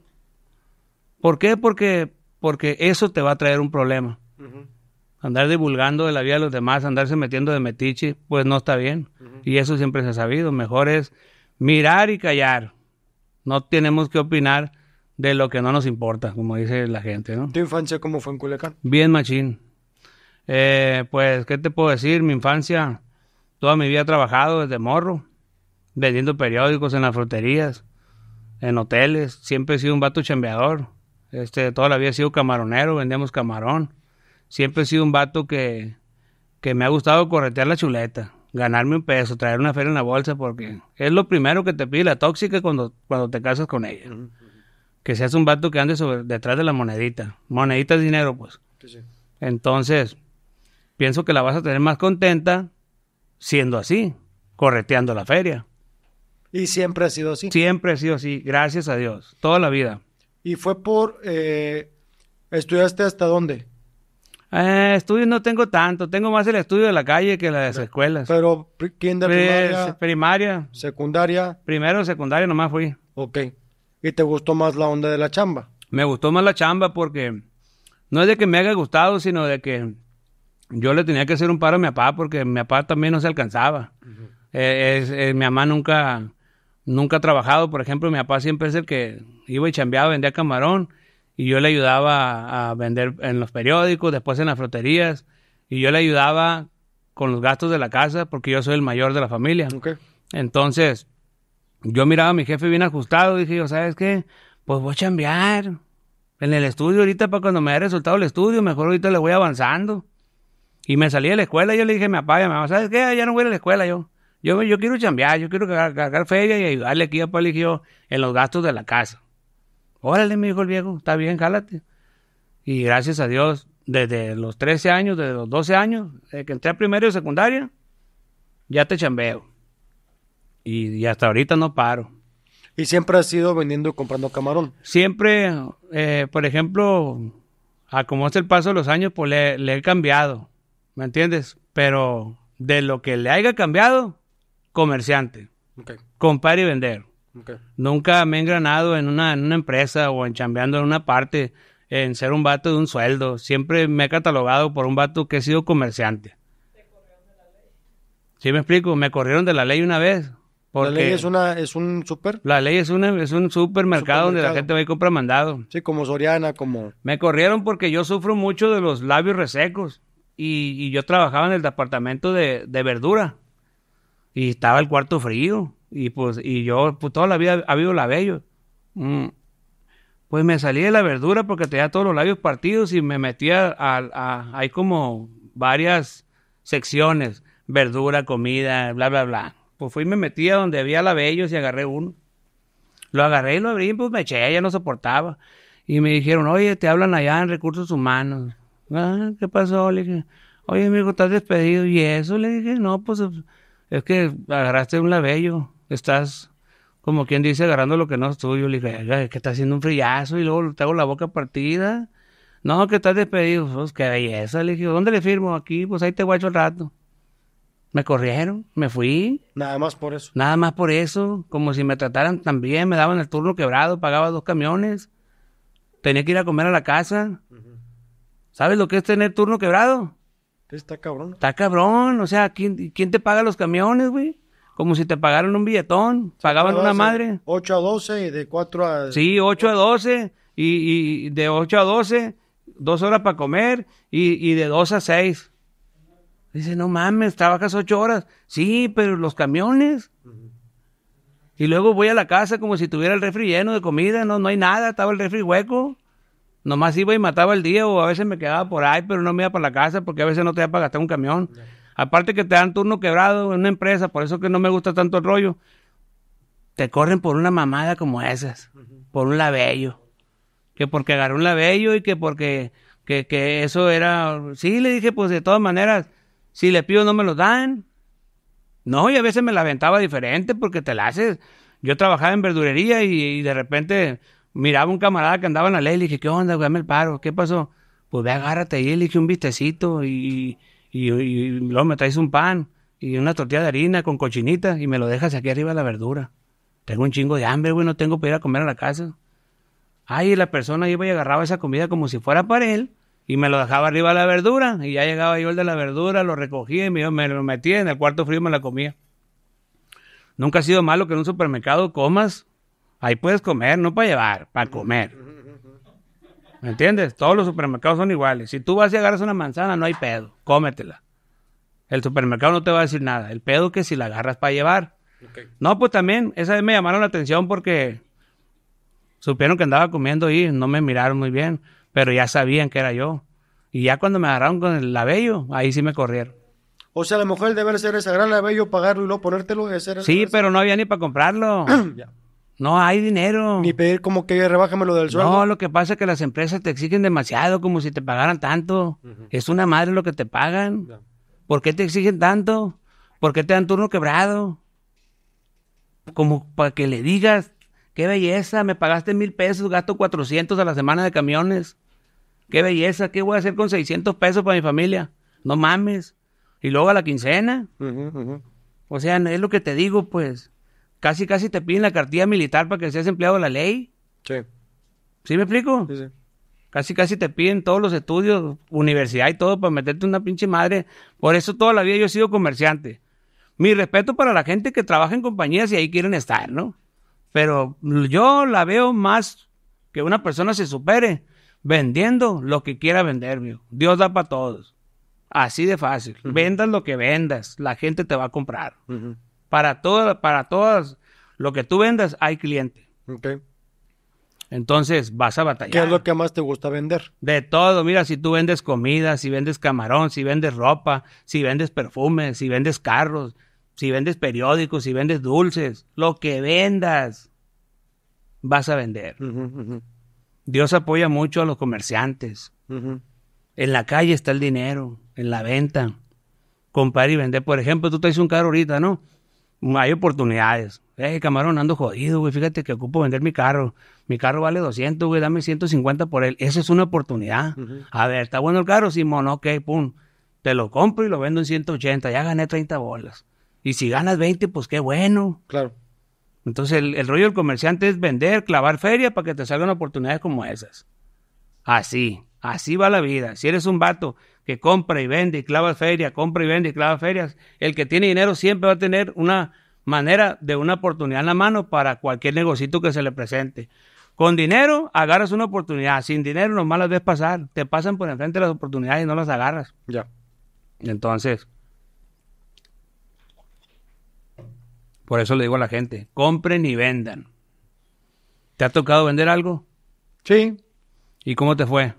¿Por qué? Porque, porque eso te va a traer un problema. Andar divulgando de la vida de los demás, andarse metiendo de metiche, pues no está bien. Y eso siempre se ha sabido. Mejor es mirar y callar. No tenemos que opinar de lo que no nos importa, como dice la gente, ¿no? ¿Tu infancia cómo fue en Culiacán? Bien, machín. Eh, pues, ¿qué te puedo decir? Mi infancia, toda mi vida he trabajado desde morro, vendiendo periódicos en las fruterías, en hoteles. Siempre he sido un vato chambeador. Este, toda la vida he sido camaronero, vendemos camarón. Siempre he sido un vato que, que me ha gustado corretear la chuleta, ganarme un peso, traer una feria en la bolsa, porque es lo primero que te pide la tóxica cuando, cuando te casas con ella que seas un vato que ande detrás de la monedita. Monedita es dinero, pues. Entonces, pienso que la vas a tener más contenta siendo así, correteando la feria. Y siempre ha sido así. Siempre ha sido así, gracias a Dios, toda la vida. ¿Y fue por... Eh, ¿Estudiaste hasta dónde? Eh, estudios no tengo tanto, tengo más el estudio de la calle que la de las pero, escuelas. Pero kinder, primaria, primaria, secundaria. Primero secundaria nomás fui. Ok. ¿Y te gustó más la onda de la chamba? Me gustó más la chamba porque no es de que me haya gustado, sino de que yo le tenía que hacer un paro a mi papá porque mi papá también no se alcanzaba. Eh, es, eh, mi mamá nunca, nunca ha trabajado, por ejemplo, mi papá siempre es el que iba y chambeaba, vendía camarón y yo le ayudaba a, vender en los periódicos, después en las fruterías y yo le ayudaba con los gastos de la casa porque yo soy el mayor de la familia. Entonces, yo miraba a mi jefe bien ajustado, dije yo, ¿sabes qué? Pues voy a chambear en el estudio ahorita para cuando me haya resultado el estudio, mejor ahorita le voy avanzando. Y me salí de la escuela y yo le dije me mi papá y ¿sabes qué? Ya no voy a a la escuela yo. Yo, yo quiero chambear, yo quiero cargar, feria y ayudarle aquí a Paligio en los gastos de la casa. Órale, me dijo el viejo, está bien, jálate. Y gracias a Dios, desde los 13 años, desde los 12 años, desde que entré a primero y secundaria, ya te chambeo y, hasta ahorita no paro. ¿Y siempre has sido vendiendo y comprando camarón? Siempre, eh, por ejemplo, a como hace el paso de los años, pues le, he cambiado, ¿me entiendes? Pero de lo que le haya cambiado, comerciante, okay. comprar y vender. Nunca me he engranado en una, empresa o en chambeando en una parte, en ser un vato de un sueldo. Siempre me he catalogado por un vato que he sido comerciante. ¿Te corrieron de la ley? ¿Sí me explico? Me corrieron de la ley una vez la ley es, una, es un súper. La ley es, es un supermercado, donde la gente va y compra mandado. Sí, como Soriana, como... Me corrieron porque yo sufro mucho de los labios resecos. Y, yo trabajaba en el departamento de, de, verdura. Y estaba el cuarto frío. Y pues y yo pues, toda la vida ha habido labellos. Mm. Pues me salí de la verdura porque tenía todos los labios partidos y me metía a... Hay como varias secciones. Verdura, comida, bla, bla, bla pues fui y me metí a donde había labellos y agarré uno. Lo agarré y lo abrí, pues me eché, ya no soportaba. Y me dijeron, oye, te hablan allá en recursos humanos. Ah, ¿qué pasó? Le dije, oye, amigo, estás despedido. Y eso le dije, no, pues es que agarraste un labello. Estás, como quien dice, agarrando lo que no es tuyo. Le dije, que estás haciendo un frillazo y luego te hago la boca partida. No, que estás despedido. Pues qué belleza. Le dije, ¿dónde le firmo? Aquí, pues ahí te guacho el rato. Me corrieron, me fui. Nada más por eso. Nada más por eso, como si me trataran tan bien, me daban el turno quebrado, pagaba dos camiones, tenía que ir a comer a la casa. ¿Sabes lo que es tener turno quebrado? Está cabrón. Está cabrón, o sea, ¿quién, te paga los camiones, güey? Como si te pagaran un billetón, pagaban una madre. 8 a 12 y de 4 a... Sí, 8 a 12 y, de 8 a 12, dos horas para comer y, y de 2 a 6. Dice, no mames, trabajas ocho horas. Sí, pero los camiones. Y luego voy a la casa como si tuviera el refri lleno de comida, no, no hay nada, estaba el refri hueco. Nomás iba y mataba el día o a veces me quedaba por ahí, pero no me iba para la casa porque a veces no te da para gastar un camión. Aparte que te dan turno quebrado en una empresa, por eso que no me gusta tanto el rollo. Te corren por una mamada como esas, por un labello. Que porque agarró un labello y que porque que eso era... Sí, le dije, pues de todas maneras si le pido no me lo dan. No, y a veces me la aventaba diferente porque te la haces. Yo trabajaba en verdurería y, de repente miraba un camarada que andaba en la ley y le dije, ¿qué onda? Dame el paro, ¿qué pasó? Pues ve, agárrate ahí, le dije un vistecito y, y, luego me traes un pan y una tortilla de harina con cochinita y me lo dejas aquí arriba de la verdura. Tengo un chingo de hambre, güey, no tengo para ir a comer a la casa. Ay, la persona iba y agarraba esa comida como si fuera para él y me lo dejaba arriba la verdura y ya llegaba yo el de la verdura, lo recogía y me, me lo metía en el cuarto frío y me la comía. Nunca ha sido malo que en un supermercado comas. Ahí puedes comer, no para llevar, para comer. ¿Me entiendes? Todos los supermercados son iguales. Si tú vas y agarras una manzana, no hay pedo, cómetela. El supermercado no te va a decir nada. El pedo que si la agarras para llevar. No, pues también, esa vez me llamaron la atención porque supieron que andaba comiendo y no me miraron muy bien pero ya sabían que era yo. Y ya cuando me agarraron con el labello, ahí sí me corrieron. O sea, a lo mejor deber ser esa gran el labello, pagarlo y luego ponértelo y hacer Sí, pero no había ni para comprarlo. No hay dinero. Ni pedir como que rebájame lo del sueldo. No, lo que pasa es que las empresas te exigen demasiado, como si te pagaran tanto. Es una madre lo que te pagan. ¿Por qué te exigen tanto? ¿Por qué te dan turno quebrado? Como para que le digas, qué belleza, me pagaste mil pesos, gasto 400 a la semana de camiones. Qué belleza, ¿qué voy a hacer con 600 pesos para mi familia? No mames. Y luego a la quincena. O sea, es lo que te digo, pues. Casi, casi te piden la cartilla militar para que seas empleado de la ley. Sí. ¿Sí me explico? Sí, sí. Casi, casi te piden todos los estudios, universidad y todo para meterte una pinche madre. Por eso toda la vida yo he sido comerciante. Mi respeto para la gente que trabaja en compañías y ahí quieren estar, ¿no? Pero yo la veo más que una persona se supere vendiendo lo que quiera vender, Dios da para todos. Así de fácil. Vendas lo que vendas, la gente te va a comprar. Para todas, para todas, lo que tú vendas, hay cliente. Entonces vas a batallar. ¿Qué es lo que más te gusta vender? De todo. Mira, si tú vendes comida, si vendes camarón, si vendes ropa, si vendes perfumes, si vendes carros, si vendes periódicos, si vendes dulces, lo que vendas, vas a vender. Dios apoya mucho a los comerciantes. En la calle está el dinero, en la venta. Comprar y vender. Por ejemplo, tú traes un carro ahorita, ¿no? Hay oportunidades. Eh, camarón, ando jodido, güey. Fíjate que ocupo vender mi carro. Mi carro vale 200, güey. Dame 150 por él. Eso es una oportunidad. A ver, ¿está bueno el carro? mono, ok, pum. Te lo compro y lo vendo en 180. Ya gané 30 bolas. Y si ganas 20, pues qué bueno. Claro. Entonces el, rollo del comerciante es vender, clavar feria para que te salgan oportunidades como esas. Así, así va la vida. Si eres un vato que compra y vende y clava feria, compra y vende y clava ferias, el que tiene dinero siempre va a tener una manera de una oportunidad en la mano para cualquier negocito que se le presente. Con dinero agarras una oportunidad, sin dinero nomás las ves pasar, te pasan por enfrente las oportunidades y no las agarras. Ya. Entonces, Por eso le digo a la gente, compren y vendan. ¿Te ha tocado vender algo? Sí. ¿Y cómo te fue?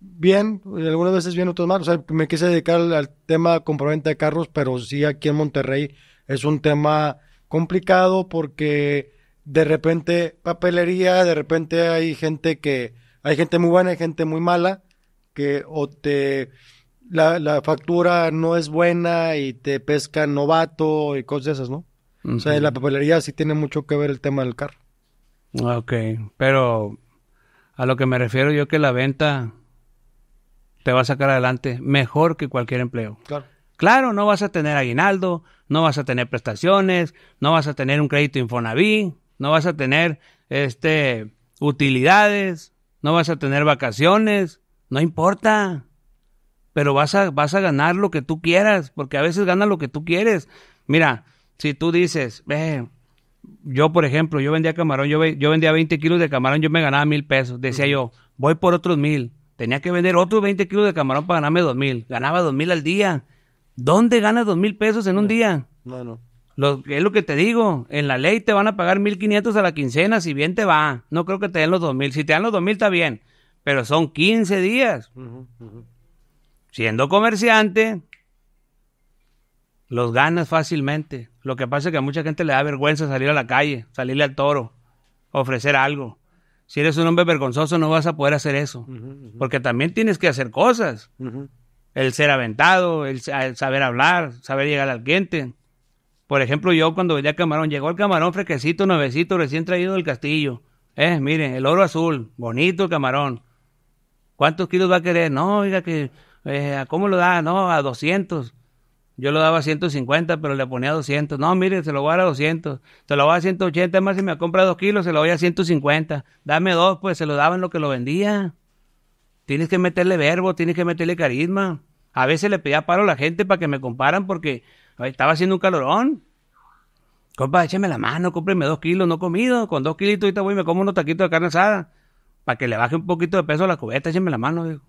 Bien, algunas veces bien, otras mal. O sea, me quise dedicar al, tema compraventa de carros, pero sí aquí en Monterrey es un tema complicado porque de repente papelería, de repente hay gente que, hay gente muy buena, y gente muy mala, que o te, la, la factura no es buena y te pescan novato y cosas de esas, ¿no? O sea, la papelería sí tiene mucho que ver el tema del carro. Ah, ok, pero a lo que me refiero yo que la venta te va a sacar adelante mejor que cualquier empleo. Claro. Claro, no vas a tener aguinaldo, no vas a tener prestaciones, no vas a tener un crédito Infonaví, no vas a tener este utilidades, no vas a tener vacaciones, no importa. Pero vas a, vas a ganar lo que tú quieras, porque a veces ganas lo que tú quieres. Mira, si tú dices, ve, yo por ejemplo, yo vendía camarón, yo, yo vendía 20 kilos de camarón, yo me ganaba mil pesos. Decía yo, voy por otros mil. Tenía que vender otros 20 kilos de camarón para ganarme dos mil. Ganaba dos mil al día. ¿Dónde ganas dos mil pesos en un día? No, no. es lo que te digo. En la ley te van a pagar 1500 a la quincena, si bien te va. No creo que te den los dos mil. Si te dan los dos mil, está bien. Pero son 15 días. Siendo comerciante, los ganas fácilmente. Lo que pasa es que a mucha gente le da vergüenza salir a la calle, salirle al toro, ofrecer algo. Si eres un hombre vergonzoso no vas a poder hacer eso, porque también tienes que hacer cosas. El ser aventado, el, saber hablar, saber llegar al cliente. Por ejemplo, yo cuando veía camarón, llegó el camarón fresquecito, nuevecito, recién traído del castillo. Eh, miren, el oro azul, bonito el camarón. ¿Cuántos kilos va a querer? No, oiga, que, eh, ¿cómo lo da? No, a 200. Yo lo daba a 150, pero le ponía 200. No, mire, se lo voy a dar a 200. Se lo voy a 180, más si me compra dos kilos, se lo voy a 150. Dame dos, pues se lo daban lo que lo vendía. Tienes que meterle verbo, tienes que meterle carisma. A veces le pedía paro a la gente para que me comparan porque estaba haciendo un calorón. Compa, écheme la mano, cómpreme dos kilos, no comido. Con dos kilitos ahorita voy y me como unos taquitos de carne asada. Para que le baje un poquito de peso a la cubeta, écheme la mano. Digo.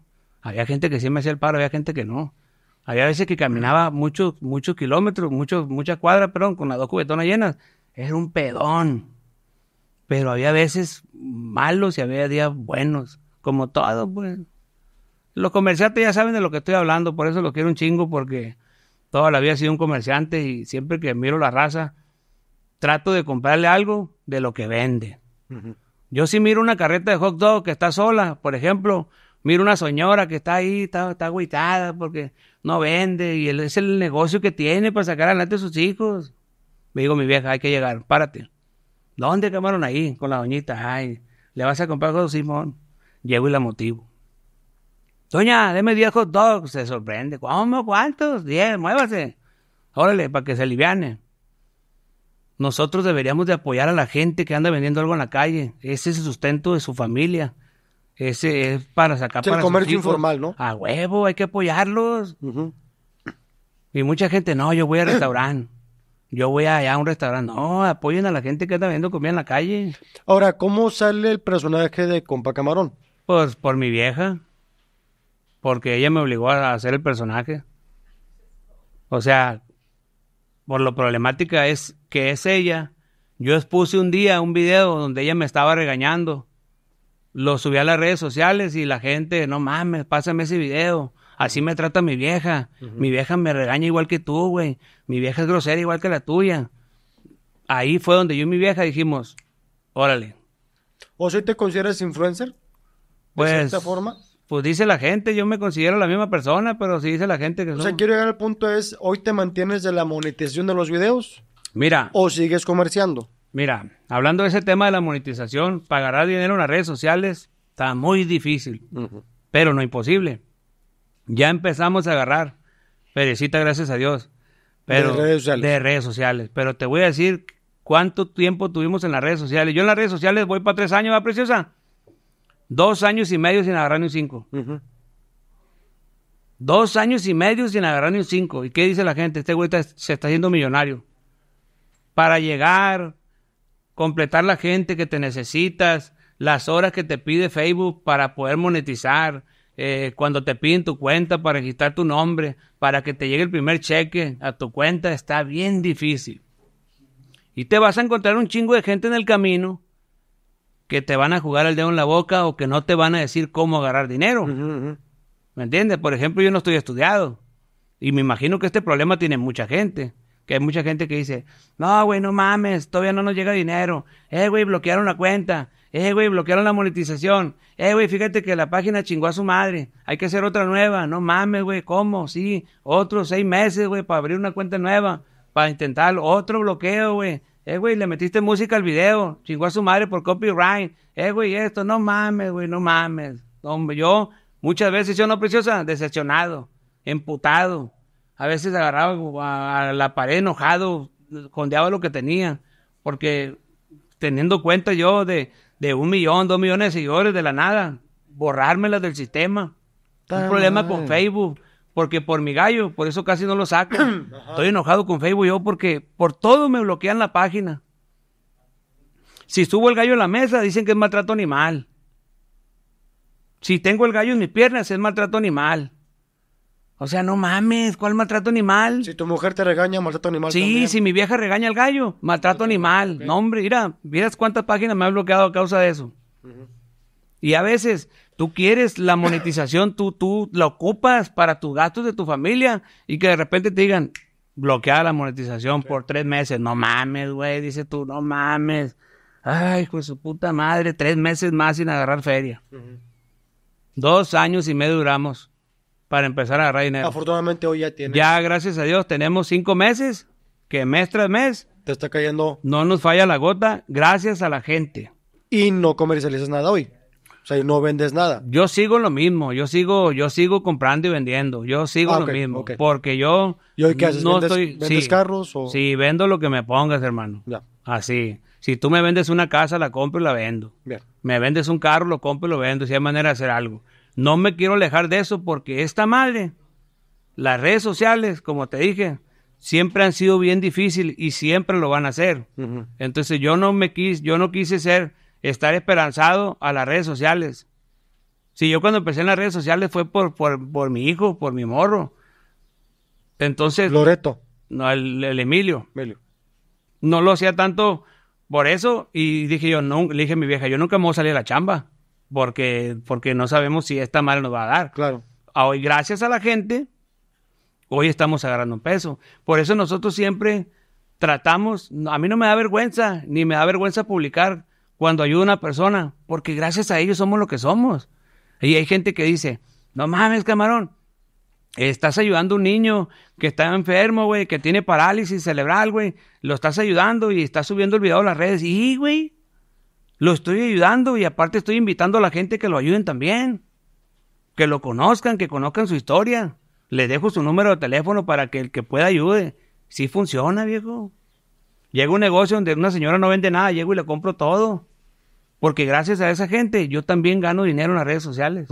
Había gente que sí me hacía el paro, había gente que no. Había veces que caminaba muchos, muchos kilómetros, muchos, muchas cuadras, perdón, con las dos cubetonas llenas. Era un pedón. Pero había veces malos y había días buenos, como todo, pues. Los comerciantes ya saben de lo que estoy hablando, por eso los quiero un chingo, porque toda la vida he sido un comerciante y siempre que miro la raza, trato de comprarle algo de lo que vende. Yo si miro una carreta de hot dog que está sola, por ejemplo, miro una señora que está ahí, está, está agüitada porque no vende y es el negocio que tiene para sacar adelante a sus hijos. Me digo, mi vieja, hay que llegar, párate. ¿Dónde quemaron ahí? Con la doñita. Ay, le vas a comprar todo Simón. Llego y la motivo. Doña, deme diez hot dogs. Se sorprende. ¿Cómo? ¿Cuántos? Diez, muévase. Órale, para que se aliviane. Nosotros deberíamos de apoyar a la gente que anda vendiendo algo en la calle. Ese es el sustento de su familia. Ese es para sacar para el comercio informal, ¿no? A huevo, hay que apoyarlos. Y mucha gente, no, yo voy al restaurante. Yo voy allá a un restaurante. No, apoyen a la gente que está viendo comida en la calle. Ahora, ¿cómo sale el personaje de Compa Camarón? Pues por mi vieja. Porque ella me obligó a hacer el personaje. O sea, por lo problemática es que es ella. Yo expuse un día un video donde ella me estaba regañando lo subí a las redes sociales y la gente, no mames, pásame ese video. Así me trata mi vieja. Mi vieja me regaña igual que tú, güey. Mi vieja es grosera igual que la tuya. Ahí fue donde yo y mi vieja dijimos, órale. ¿O si te consideras influencer? De pues, cierta forma. Pues dice la gente, yo me considero la misma persona, pero si dice la gente que... O sea, quiero llegar al punto es, ¿hoy te mantienes de la monetización de los videos? Mira. ¿O sigues comerciando? Mira, hablando de ese tema de la monetización, pagar dinero en las redes sociales está muy difícil, pero no imposible. Ya empezamos a agarrar. Perecita, gracias a Dios. Pero, de redes sociales. Pero te voy a decir cuánto tiempo tuvimos en las redes sociales. Yo en las redes sociales voy para tres años, va preciosa. Dos años y medio sin agarrar ni un cinco. Dos años y medio sin agarrar ni un cinco. ¿Y qué dice la gente? Este güey se está haciendo millonario. Para llegar, completar la gente que te necesitas, las horas que te pide Facebook para poder monetizar, eh, cuando te piden tu cuenta para registrar tu nombre, para que te llegue el primer cheque a tu cuenta, está bien difícil. Y te vas a encontrar un chingo de gente en el camino que te van a jugar el dedo en la boca o que no te van a decir cómo agarrar dinero. ¿Me entiendes? Por ejemplo, yo no estoy estudiado. Y me imagino que este problema tiene mucha gente. Que hay mucha gente que dice, no, güey, no mames, todavía no nos llega dinero. Eh, güey, bloquearon la cuenta. Eh, güey, bloquearon la monetización. Eh, güey, fíjate que la página chingó a su madre. Hay que hacer otra nueva. No mames, güey, ¿cómo? Sí, otros seis meses, güey, para abrir una cuenta nueva. Para intentar otro bloqueo, güey. Eh, güey, le metiste música al video. Chingó a su madre por copyright. Eh, güey, esto. No mames, güey, no mames. Hombre, yo, muchas veces, yo no preciosa, decepcionado, emputado a veces agarraba a, la pared enojado, condeaba lo que tenía, porque teniendo cuenta yo de, un millón, dos millones de seguidores de la nada, borrármelas del sistema. Un problema con Facebook, porque por mi gallo, por eso casi no lo saco. Estoy enojado con Facebook yo porque por todo me bloquean la página. Si subo el gallo en la mesa, dicen que es maltrato animal. Si tengo el gallo en mis piernas, es maltrato animal. O sea, no mames, ¿cuál maltrato animal? Si tu mujer te regaña, maltrato animal. Sí, si mi vieja regaña al gallo, maltrato animal. No, hombre, mira, miras cuántas páginas me han bloqueado a causa de eso. Y a veces tú quieres la monetización, tú, tú la ocupas para tus gastos de tu familia y que de repente te digan, bloqueada la monetización por tres meses. No mames, güey, dice tú, no mames. Ay, hijo su puta madre, tres meses más sin agarrar feria. Dos años y medio duramos para empezar a agarrar dinero. Afortunadamente hoy ya tiene. Ya, gracias a Dios, tenemos cinco meses que mes tras mes. Te está cayendo. No nos falla la gota, gracias a la gente. Y no comercializas nada hoy. O sea, no vendes nada. Yo sigo lo mismo, yo sigo, yo sigo comprando y vendiendo, yo sigo ah, lo mismo. Porque yo. ¿Y hoy qué haces? No ¿Vendes, carros? O... Sí, vendo lo que me pongas, hermano. Ya. Así. Si tú me vendes una casa, la compro y la vendo. Bien. Me vendes un carro, lo compro y lo vendo. Si hay manera de hacer algo. No me quiero alejar de eso porque está madre, las redes sociales, como te dije, siempre han sido bien difíciles y siempre lo van a ser. Entonces yo no me quise, yo no quise ser, estar esperanzado a las redes sociales. Si yo cuando empecé en las redes sociales fue por, por, mi hijo, por mi morro. Entonces. Loreto. No, el, Emilio. Emilio. No lo hacía tanto por eso. Y dije yo, no, le dije a mi vieja, yo nunca me voy a salir a la chamba porque, porque no sabemos si esta mal nos va a dar. Claro. Ah, hoy, gracias a la gente, hoy estamos agarrando un peso. Por eso nosotros siempre tratamos, a mí no me da vergüenza, ni me da vergüenza publicar cuando ayuda a una persona, porque gracias a ellos somos lo que somos. Y hay gente que dice, no mames, camarón, estás ayudando a un niño que está enfermo, güey, que tiene parálisis cerebral, güey, lo estás ayudando y estás subiendo el video a las redes. Y, güey, lo estoy ayudando y aparte estoy invitando a la gente que lo ayuden también. Que lo conozcan, que conozcan su historia. Le dejo su número de teléfono para que el que pueda ayude. Sí funciona, viejo. Llega un negocio donde una señora no vende nada, llego y le compro todo. Porque gracias a esa gente yo también gano dinero en las redes sociales.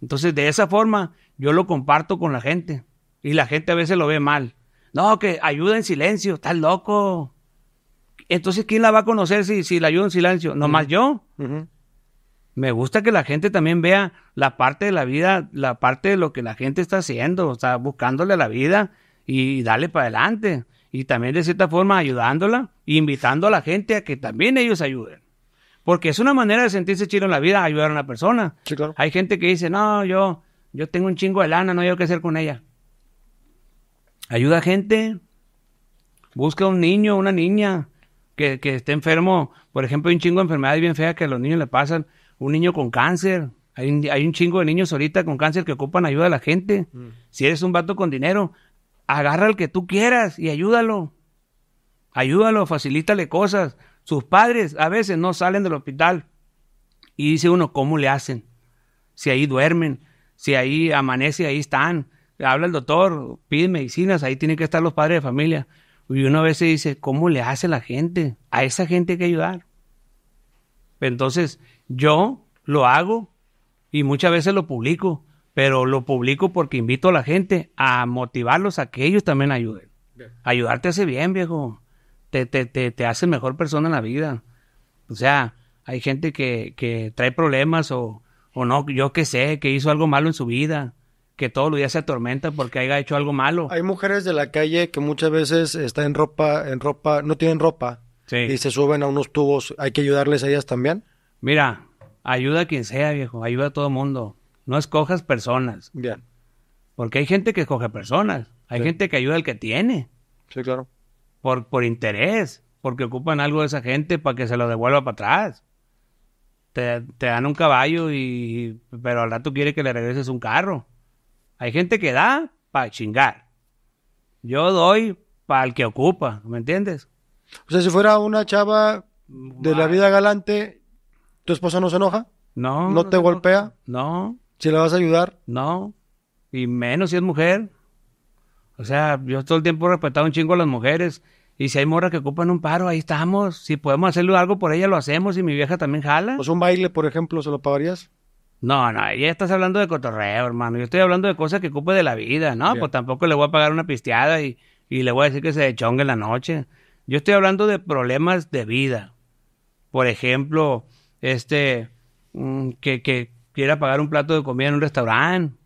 Entonces, de esa forma, yo lo comparto con la gente. Y la gente a veces lo ve mal. No, que ayuda en silencio, estás loco. Entonces, ¿quién la va a conocer si, si la ayuda en silencio? Nomás más yo. Me gusta que la gente también vea la parte de la vida, la parte de lo que la gente está haciendo, o sea, buscándole la vida y, darle para adelante. Y también de cierta forma ayudándola, invitando a la gente a que también ellos ayuden. Porque es una manera de sentirse chido en la vida, ayudar a una persona. Sí, claro. Hay gente que dice, no, yo, yo tengo un chingo de lana, no hay que hacer con ella. Ayuda a gente, busca un niño, una niña, que, esté enfermo. Por ejemplo, hay un chingo de enfermedades bien feas que a los niños le pasan. Un niño con cáncer. Hay un, chingo de niños ahorita con cáncer que ocupan ayuda a la gente. Mm. Si eres un vato con dinero, agarra el que tú quieras y ayúdalo. Ayúdalo, facilítale cosas. Sus padres a veces no salen del hospital. Y dice uno, ¿cómo le hacen? Si ahí duermen, si ahí amanece, ahí están. Habla el doctor, pide medicinas, ahí tienen que estar los padres de familia. Y uno a veces dice, ¿cómo le hace la gente? A esa gente hay que ayudar. Entonces, yo lo hago y muchas veces lo publico, pero lo publico porque invito a la gente a motivarlos a que ellos también ayuden. Ayudarte hace bien, viejo. Te, te, te, hace mejor persona en la vida. O sea, hay gente que, trae problemas o, o no, yo qué sé, que hizo algo malo en su vida que todo los día se atormenta porque haya hecho algo malo. Hay mujeres de la calle que muchas veces están en ropa, en ropa, no tienen ropa y se suben a unos tubos. ¿Hay que ayudarles a ellas también? Mira, ayuda a quien sea, viejo, ayuda a todo mundo. No escojas personas. Bien. Porque hay gente que escoge personas, hay gente que ayuda al que tiene. Sí, claro. Por, por interés, porque ocupan algo de esa gente para que se lo devuelva para atrás. Te, dan un caballo y pero al rato quiere que le regreses un carro. Hay gente que da para chingar. Yo doy para el que ocupa, ¿me entiendes? O sea, si fuera una chava de la vida galante, ¿tu esposa no se enoja? No. ¿No te golpea? No. ¿Si la vas a ayudar? No. Y menos si es mujer. O sea, yo todo el tiempo he respetado un chingo a las mujeres. Y si hay morra que ocupan un paro, ahí estamos. Si podemos hacerle algo por ella, lo hacemos. Y mi vieja también jala. Pues un baile, por ejemplo, ¿se lo pagarías? No, no, ya estás hablando de cotorreo, hermano. Yo estoy hablando de cosas que ocupe de la vida, ¿no? Pues tampoco le voy a pagar una pisteada y, y le voy a decir que se chonga en la noche. Yo estoy hablando de problemas de vida. Por ejemplo, este, mm, que, quiera pagar un plato de comida en un restaurante.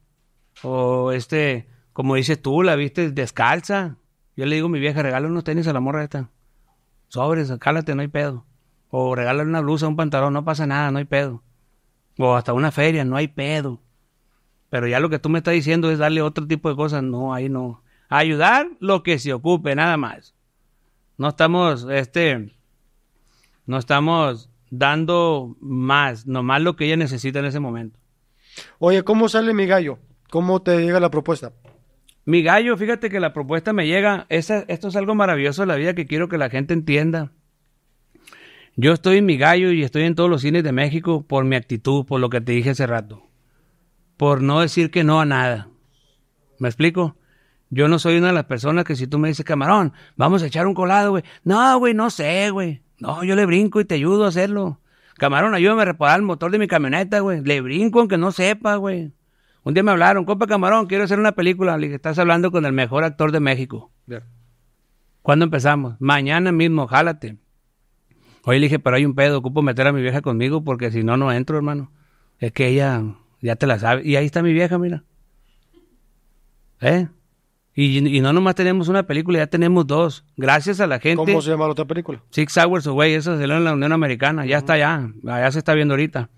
O este, como dices tú, la viste descalza. Yo le digo a mi vieja, regala unos tenis a la morra esta. Sobres, cálate, no hay pedo. O regálale una blusa, un pantalón, no pasa nada, no hay pedo. O hasta una feria, no hay pedo. Pero ya lo que tú me estás diciendo es darle otro tipo de cosas. No, ahí no. Ayudar lo que se ocupe, nada más. No estamos, este, no estamos dando más, nomás lo que ella necesita en ese momento. Oye, ¿cómo sale mi gallo? ¿Cómo te llega la propuesta? Mi gallo, fíjate que la propuesta me llega. esto es algo maravilloso de la vida que quiero que la gente entienda. Yo estoy en mi gallo y estoy en todos los cines de México por mi actitud, por lo que te dije hace rato. Por no decir que no a nada. ¿Me explico? Yo no soy una de las personas que si tú me dices, camarón, vamos a echar un colado, güey. No, güey, no sé, güey. No, yo le brinco y te ayudo a hacerlo. Camarón, ayúdame a reparar el motor de mi camioneta, güey. Le brinco aunque no sepa, güey. Un día me hablaron, compa Camarón, quiero hacer una película. Le dije, estás hablando con el mejor actor de México. ¿Cuándo empezamos? Mañana mismo, jálate. Oye, le dije, pero hay un pedo, ocupo meter a mi vieja conmigo porque si no, no entro, hermano. Es que ella ya te la sabe. Y ahí está mi vieja, mira. ¿Eh? Y, no nomás tenemos una película, ya tenemos dos. Gracias a la gente. ¿Cómo se llama la otra película? Six Hours Away, esa se llama en la Unión Americana, ya está allá, allá se está viendo ahorita.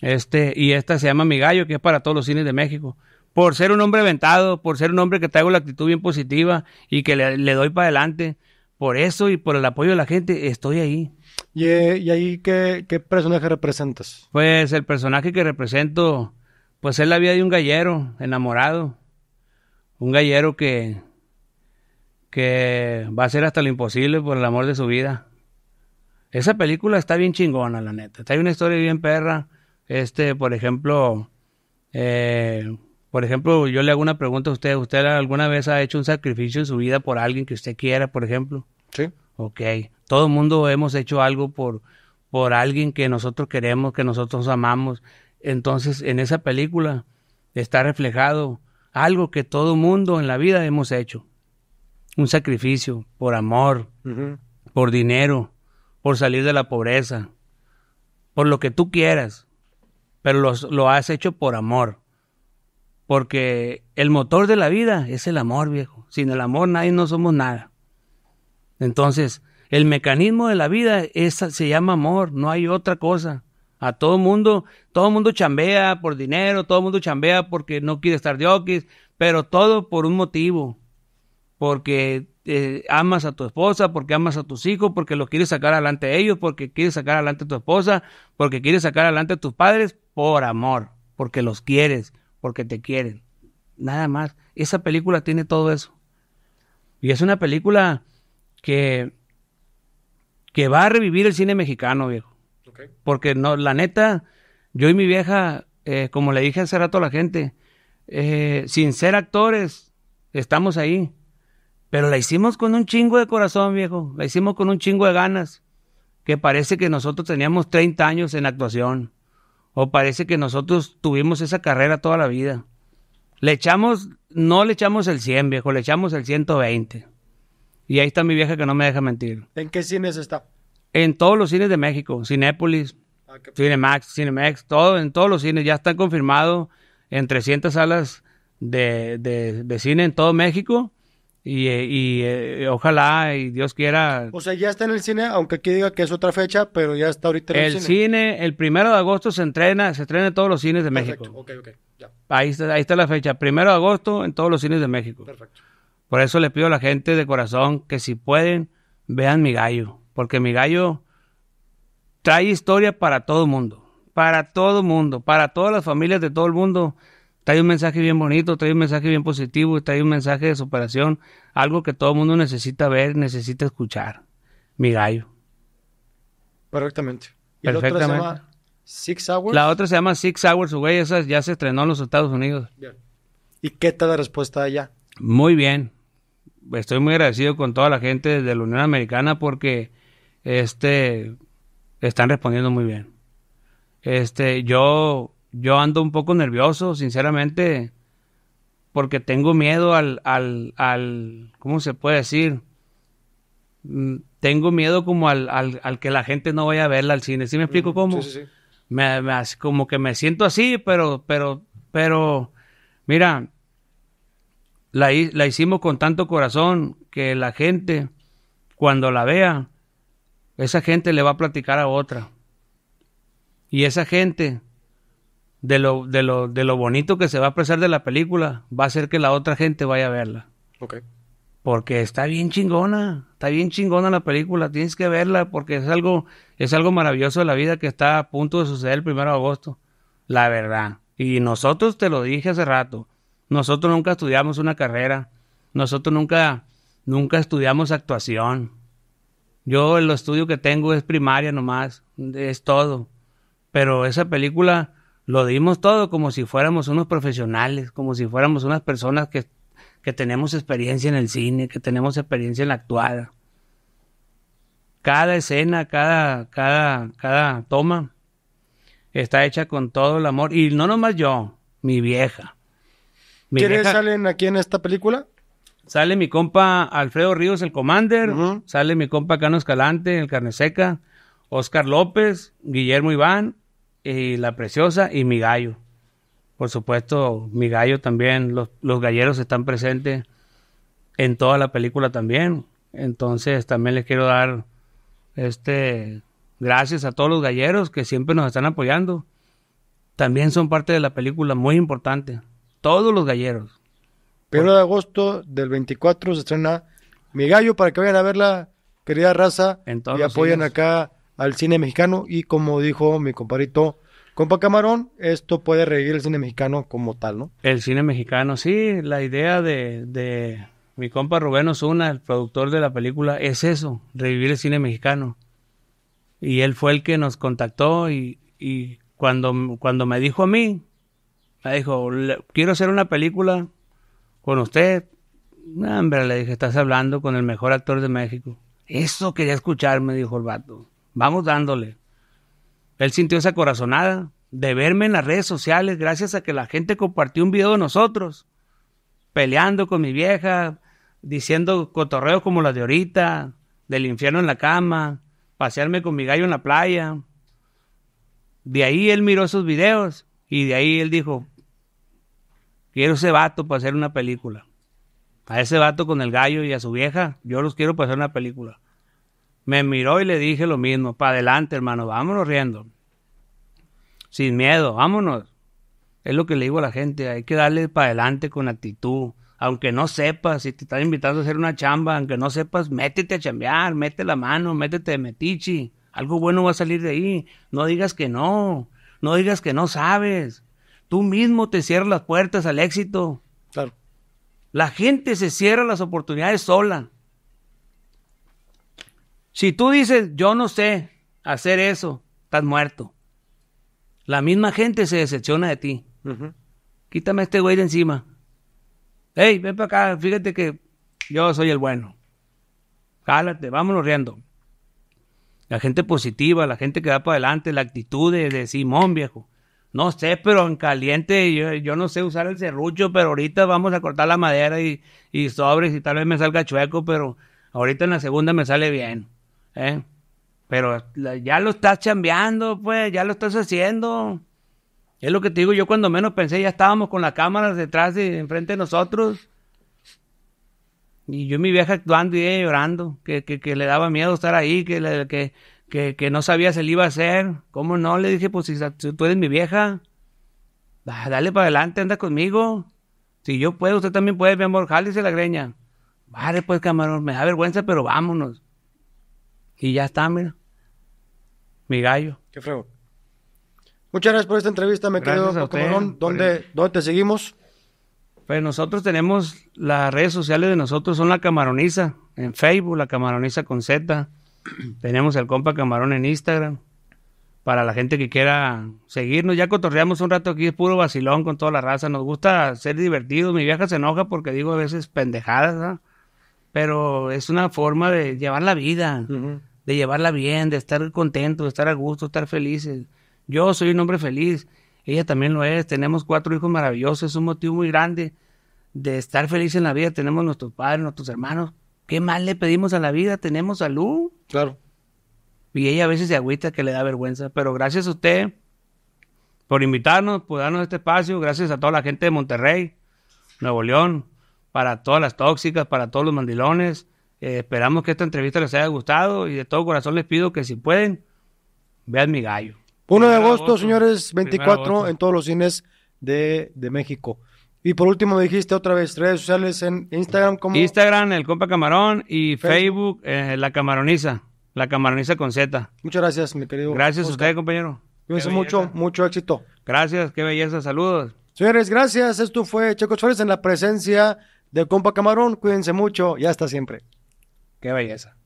Este, y esta se llama Mi Gallo, que es para todos los cines de México. Por ser un hombre aventado, por ser un hombre que traigo la actitud bien positiva y que le doy para adelante por eso y por el apoyo de la gente estoy ahí. ¿Y, eh, ahí qué, personaje representas? Pues el personaje que represento, pues es la vida de un gallero enamorado. Un gallero que, que va a hacer hasta lo imposible por el amor de su vida. Esa película está bien chingona, la neta. Está una historia bien perra. Este, por ejemplo, eh, por ejemplo, yo le hago una pregunta a usted. ¿Usted alguna vez ha hecho un sacrificio en su vida por alguien que usted quiera, por ejemplo? Sí. Ok. Todo el mundo hemos hecho algo por, por alguien que nosotros queremos, que nosotros amamos. Entonces, en esa película está reflejado algo que todo mundo en la vida hemos hecho. Un sacrificio por amor, por dinero, por salir de la pobreza, por lo que tú quieras, pero lo has hecho por amor. Porque el motor de la vida es el amor, viejo. Sin el amor nadie no somos nada. Entonces, el mecanismo de la vida se llama amor, no hay otra cosa. A todo mundo, todo mundo chambea por dinero, todo mundo chambea porque no quiere estar de oquis, pero todo por un motivo. Porque eh, amas a tu esposa, porque amas a tus hijos, porque los quieres sacar adelante a ellos, porque quieres sacar adelante a tu esposa, porque quieres sacar adelante a tus padres, por amor, porque los quieres porque te quieren. Nada más. Esa película tiene todo eso. Y es una película que, que va a revivir el cine mexicano, viejo. Porque no, la neta, yo y mi vieja, eh, como le dije hace rato a la gente, eh, sin ser actores, estamos ahí. Pero la hicimos con un chingo de corazón, viejo. La hicimos con un chingo de ganas. Que parece que nosotros teníamos 30 años en actuación. O parece que nosotros tuvimos esa carrera toda la vida. Le echamos, no le echamos el 100, viejo, le echamos el 120. Y ahí está mi vieja que no me deja mentir. ¿En qué cines está? En todos los cines de México, Cinépolis, CineMax, ah, Cinemax, Cinemex, todo, en todos los cines. Ya están confirmados en 300 salas de, de cine en todo México y, eh, y eh, ojalá, y Dios quiera. O sea, ya está en el cine, aunque aquí diga que es otra fecha, pero ya está ahorita en el, cine. El cine, el primero de agosto se entrena, se entrena en todos los cines de México. Okay, Ahí, está, ahí está la fecha, primero de agosto en todos los cines de México. Perfecto. Por eso le pido a la gente de corazón que si pueden, vean mi gallo, porque mi gallo trae historia para todo el mundo, para todo el mundo, para todas las familias de todo el mundo trae un mensaje bien bonito, trae un mensaje bien positivo, está ahí un mensaje de superación, algo que todo el mundo necesita ver, necesita escuchar. Mi gallo. Correctamente. ¿Y La otra se llama Six Hours? La otra se llama Six Hours, güey, esa ya se estrenó en los Estados Unidos. ¿Y qué tal la respuesta allá? Muy bien. Estoy muy agradecido con toda la gente de la Unión Americana porque este están respondiendo muy bien. Este, yo yo ando un poco nervioso, sinceramente, porque tengo miedo al, al, ¿cómo se puede decir? Mm, tengo miedo como al, al, que la gente no vaya a verla al cine. ¿Sí me explico mm, cómo? como que me siento así, pero, pero, pero, mira, la, la hicimos con tanto corazón que la gente, cuando la vea, esa gente le va a platicar a otra. Y esa gente de lo, de, lo, de lo bonito que se va a apreciar de la película, va a ser que la otra gente vaya a verla. Ok. Porque está bien chingona, está bien chingona la película, tienes que verla porque es algo, es algo maravilloso de la vida que está a punto de suceder el 1 de agosto. La verdad. Y nosotros te lo dije hace rato, nosotros nunca estudiamos una carrera, nosotros nunca, nunca estudiamos actuación. Yo el estudio que tengo es primaria nomás, es todo. Pero esa película lo dimos todo como si fuéramos unos profesionales, como si fuéramos unas personas que, tenemos experiencia en el cine, que tenemos experiencia en la actuada. Cada escena, cada, cada, cada toma está hecha con todo el amor. Y no nomás yo, mi vieja. ¿Quiénes salen aquí en esta película? Sale mi compa Alfredo Ríos, el Commander. Sale mi compa Cano Escalante, el Carne Seca. Oscar López, Guillermo Iván y la preciosa y mi gallo. Por supuesto, mi gallo también, los, galleros están presentes en toda la película también. Entonces también les quiero dar este gracias a todos los galleros que siempre nos están apoyando. También son parte de la película muy importante. Todos los galleros. 1 de agosto del 24 se estrena Mi Gallo para que vayan a verla, querida raza, y apoyen acá al cine mexicano y como dijo mi compadrito Compa Camarón, esto puede revivir el cine mexicano como tal, ¿no? El cine mexicano, sí, la idea de, de mi compa Rubén Osuna, el productor de la película, es eso, revivir el cine mexicano. Y él fue el que nos contactó y, y cuando, cuando me dijo a mí, me dijo, quiero hacer una película con usted. hombre, le dije, estás hablando con el mejor actor de México. Eso quería escuchar, me dijo el vato vamos dándole. Él sintió esa corazonada de verme en las redes sociales gracias a que la gente compartió un video de nosotros, peleando con mi vieja, diciendo cotorreos como las de ahorita, del infierno en la cama, pasearme con mi gallo en la playa. De ahí él miró esos videos y de ahí él dijo, quiero ese vato para hacer una película. A ese vato con el gallo y a su vieja, yo los quiero para hacer una película. Me miró y le dije lo mismo. Para adelante, hermano, vámonos riendo. Sin miedo, vámonos. Es lo que le digo a la gente, hay que darle para adelante con actitud. Aunque no sepas, si te están invitando a hacer una chamba, aunque no sepas, métete a chambear, mete la mano, métete de metichi. Algo bueno va a salir de ahí. No digas que no. No digas que no sabes. Tú mismo te cierras las puertas al éxito. La gente se cierra las oportunidades sola. Si tú dices, yo no sé hacer eso, estás muerto. La misma gente se decepciona de ti. Quítame a este güey de encima. Hey, ven para acá, fíjate que yo soy el bueno. Cálate, vámonos riendo. La gente positiva, la gente que va para adelante, la actitud de, Simón, viejo. No sé, pero en caliente, yo, no sé usar el serrucho, pero ahorita vamos a cortar la madera y, y sobres y tal vez me salga chueco, pero ahorita en la segunda me sale bien. ¿eh? Pero ya lo estás chambeando, pues, ya lo estás haciendo. Es lo que te digo, yo cuando menos pensé, ya estábamos con la cámara detrás y enfrente de nosotros. Y yo mi vieja actuando y ella llorando, que, le daba miedo estar ahí, que, que, no sabía si le iba a hacer. ¿Cómo no? Le dije, pues si, tú eres mi vieja, dale para adelante, anda conmigo. Si yo puedo, usted también puede, mi amor, jálese la greña. Vale, pues camarón, me da vergüenza, pero vámonos. Y ya está, mira. Mi gallo. Qué Muchas gracias por esta entrevista, me querido donde ¿Dónde, te seguimos? Pues nosotros tenemos las redes sociales de nosotros, son la Camaroniza, en Facebook, la Camaroniza con Z. tenemos el compa Camarón en Instagram. Para la gente que quiera seguirnos, ya cotorreamos un rato aquí, es puro vacilón con toda la raza. Nos gusta ser divertidos. Mi vieja se enoja porque digo a veces pendejadas, pero es una forma de llevar la vida de llevarla bien, de estar contento, de estar a gusto, estar felices. Yo soy un hombre feliz, ella también lo es, tenemos cuatro hijos maravillosos, es un motivo muy grande de estar feliz en la vida, tenemos nuestros padres, nuestros hermanos. ¿Qué más le pedimos a la vida? Tenemos salud. Claro. Y ella a veces se agüita que le da vergüenza, pero gracias a usted por invitarnos, por darnos este espacio, gracias a toda la gente de Monterrey, Nuevo León, para todas las tóxicas, para todos los mandilones, eh, esperamos que esta entrevista les haya gustado y de todo corazón les pido que si pueden, vean mi gallo. 1 de agosto, señores, 24 en todos los cines de, México. Y por último me dijiste otra vez, redes sociales en Instagram como... Instagram, el compa Camarón y Facebook, eh, la Camaroniza, la Camaroniza con Z. Muchas gracias, mi querido. Gracias a usted, compañero. Cuídense mucho, mucho éxito. Gracias, qué belleza, saludos. Señores, gracias. Esto fue Checo Suárez en la presencia de compa Camarón. Cuídense mucho y hasta siempre. Qué belleza.